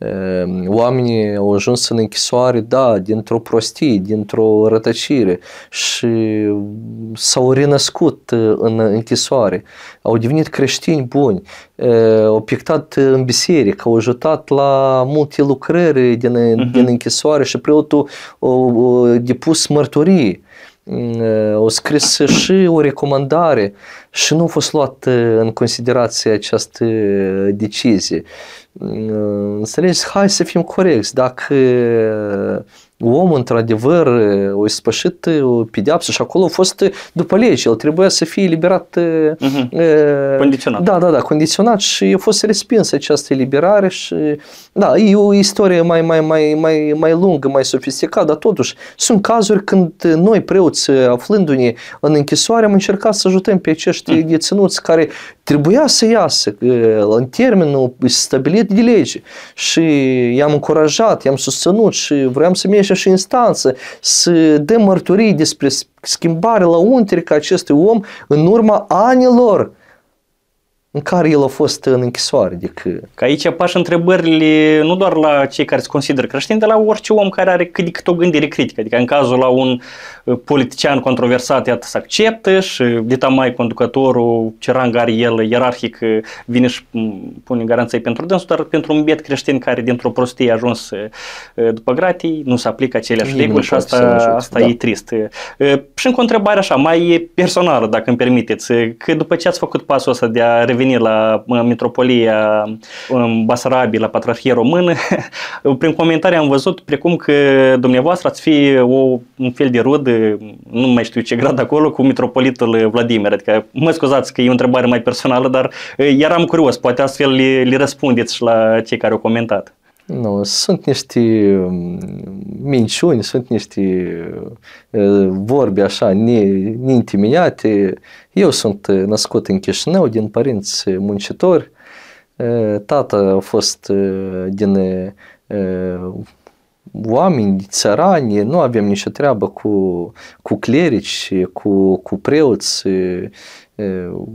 Speaker 2: Ehm, oamenii au ajuns în închisoare, da, dintr-o prostie, dintr-o rătăcire și s-au renăscut eh, în închisoare, au devenit creștini buni, eh, au pictat în biserică, au ajutat la multe lucrări din, uh-huh. din închisoare și preotul a depus mărturii mm, eh, au scris și o recomandare și nu a fost luat în considerație această decizie înțelegi, Hai să fim corecți. Dacă om, într-adevăr, o ispășit o pedeapsă și acolo a fost după lege. El trebuia să fie eliberat. Uh-huh. condiționat. Da, da, da, condiționat și a fost respinsă această eliberare și da, e o istorie mai, mai, mai, mai, mai lungă, mai sofisticată, dar totuși sunt cazuri când noi preoți, aflându-ne în închisoare, am încercat să ajutăm pe acești uh-huh. Mhm. deținuți care trebuia să iasă în termenul stabilit de lege și i-am încurajat, i-am susținut și vreau să mi judecătorește și instanță să dă mărturii despre schimbare la untere ca acestui om în urma anilor în care el a fost în închisoare. Adică...
Speaker 1: Că aici apași întrebările nu doar la cei care se consideră creștini, dar la orice om care are cât de cât o gândire critică. Adică în cazul la un uh, politician controversat, iată, să acceptă și de mai conducătorul, ce rang are el ierarhic, uh, vine și mm, pune garanții pentru dânsul, dar pentru un biet creștin care dintr-o prostie a ajuns uh, după gratii, nu se aplică aceleași reguli și asta, ajut, asta da. e trist. Și încă o întrebare așa, mai personală, dacă îmi permiteți, că după ce ați făcut pasul ăsta de a venit la Metropolia în um, Basarabia, la Patriarhie Română, [laughs] prin comentarii am văzut precum că dumneavoastră ați fi o, un fel de rod, nu mai știu ce grad acolo, cu Metropolitul Vladimir. Adică mă scuzați că e o întrebare mai personală, dar eh, eram curios, poate astfel le, le răspundeți și la cei care au comentat.
Speaker 2: Nu, sunt niște mm, minciuni, sunt niște vorbe așa neintimiate. Eu sunt născut în Chișinău din părinți muncitori. Tata a fost din oameni țărani, nu avem nicio treabă cu, cu clerici, cu, cu preoți.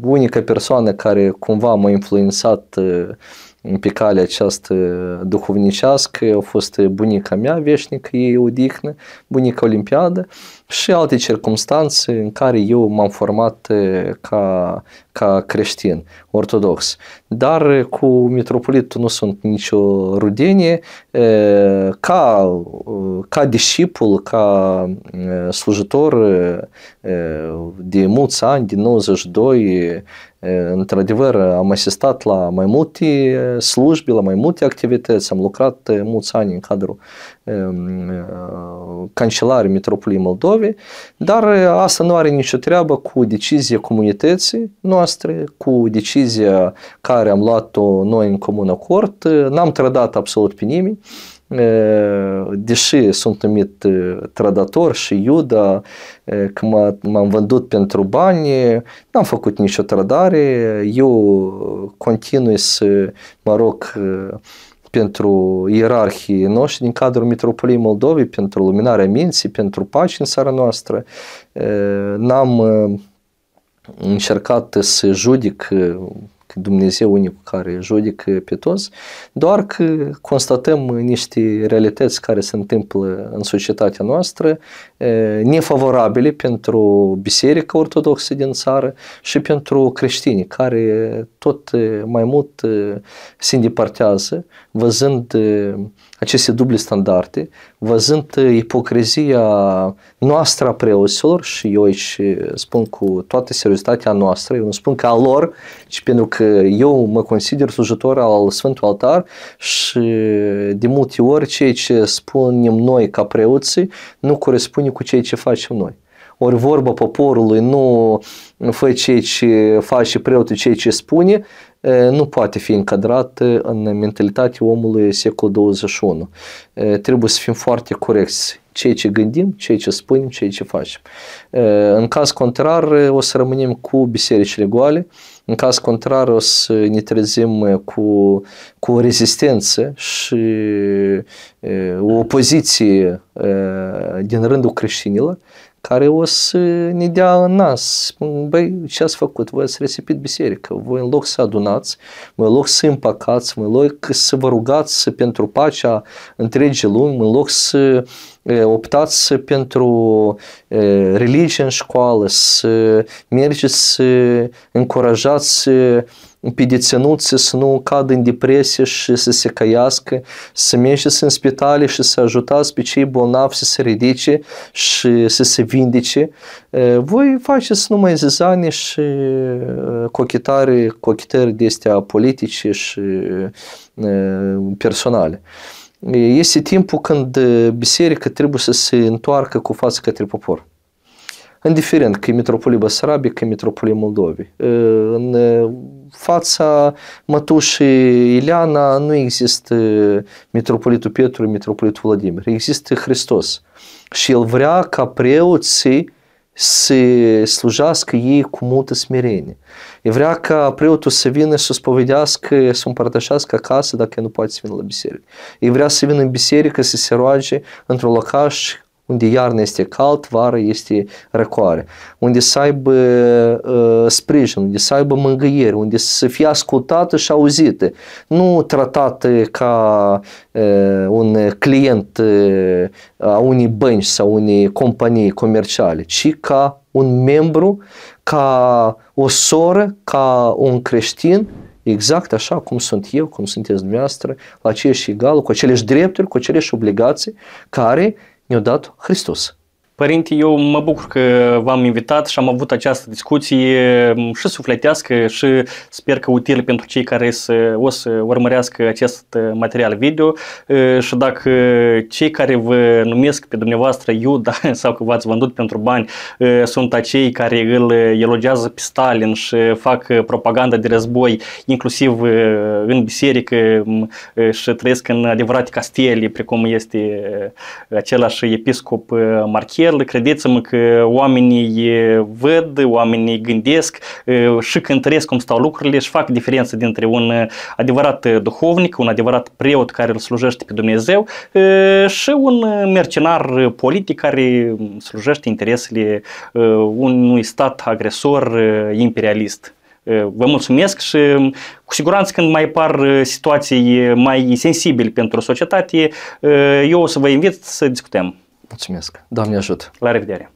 Speaker 2: Unica persoană care cumva m-a influențat pe calea această duhovnicească au fost bunica mea veșnică, ei odihnă, bunica Olimpiadă și alte circunstanțe în care eu m-am format ca, ca creștin ortodox. Dar cu metropolitul nu sunt nicio rudenie, ca, ca discipul, ca slujitor de mulți ani, din 92, Э, într-adevăr, am asistat la mai multe э, slujbi, la mai multe activități, am lucrat э, mulți ani în cadrul ehm, cancelarei Metropoliei Moldovei, dar asta nu are nicio treabă cu decizia comunității noastre, cu decizia care am luat-o noi în comun acord. N-am trădat absolut pe nimeni, deși sunt numit tradator și Iuda, că m-am vândut pentru bani, n-am făcut nicio trădare, eu continui să mă rog pentru ierarhii noștri din cadrul Metropoliei Moldovei, pentru luminarea minții, pentru pace în țara noastră. N-am încercat să judic Dumnezeu unic care judecă pe toți, doar că constatăm niște realități care se întâmplă în societatea noastră nefavorabile pentru Biserica Ortodoxă din țară și pentru creștinii care tot mai mult se îndepărtează văzând aceste duble standarde, văzând ipocrizia noastră a preoților și eu aici spun cu toată seriozitatea noastră, eu nu spun că a lor, ci pentru că eu mă consider slujitor al Sfântului Altar și de multe ori ceea ce spunem noi ca preoții nu corespunde cu ceea ce facem noi ori vorba poporului nu fă ceea ce face preotul, ceea ce spune, nu poate fi încadrat în mentalitatea omului secolului 21. Trebuie să fim foarte corecți ceea ce gândim, ceea ce spunem, ceea ce facem. În caz contrar, o să rămânem cu bisericile goale, în caz contrar o să ne trezim cu, cu o rezistență și o opoziție din rândul creștinilor care o să ne dea în nas. băi, ce ați făcut? Voi ați resipit biserică. Voi în loc să adunați, voi în loc să împăcați, voi în loc să vă rugați pentru pacea întregii lumi, în loc să optați pentru religie în școală, să mergeți să încurajați pediținut să nu cadă în depresie și să se căiască, să mergeți în spitale și să ajutați pe cei bolnavi să se ridice și să se vindece. Voi faceți numai zizane și cochetare, cochetări de astea politice și personale. Este timpul când biserica trebuie să se întoarcă cu față către popor indiferent că e metropolii Basarabie, că e metropolii Moldovei. Ă, în fața mătușii Ileana nu există metropolitul Petru, metropolitul Vladimir, există Hristos. Și el vrea ca preoții să slujească ei cu multă smerenie. E vrea ca preotul să vină să spovedească, să împărtășească acasă dacă nu poate să vină la biserică. E vrea să vină în biserică să se roage într-un locaș unde iarna este cald, vara este răcoare, unde să aibă uh, sprijin, unde să aibă mângâiere, unde să fie ascultată și auzită, nu tratată ca uh, un client uh, a unei bănci sau unei companii comerciale, ci ca un membru, ca o soră, ca un creștin, exact așa cum sunt eu, cum sunteți dumneavoastră, la aceeași egal, cu aceleași drepturi, cu aceleași obligații, care дат Христос.
Speaker 1: Părinte, eu mă bucur că v-am invitat și am avut această discuție mm, și sufletească și sper că util pentru cei care să, o să urmărească acest uh, material video uh, și dacă cei care vă numesc pe dumneavoastră Iuda [laughs] sau că v-ați vândut pentru bani uh, sunt acei care îl elogiază pe Stalin și fac propaganda de război inclusiv în biserică mm, și trăiesc în adevărate castele precum este același episcop Marchie el, credeți-mă că oamenii văd, oamenii gândesc și cântăresc cum stau lucrurile și fac diferență dintre un adevărat duhovnic, un adevărat preot care îl slujește pe Dumnezeu și un mercenar politic care slujește interesele unui stat agresor imperialist. Vă mulțumesc și cu siguranță când mai apar situații mai sensibile pentru societate, eu o să vă invit să discutăm. Mulțumesc. Doamne ajută. La revedere.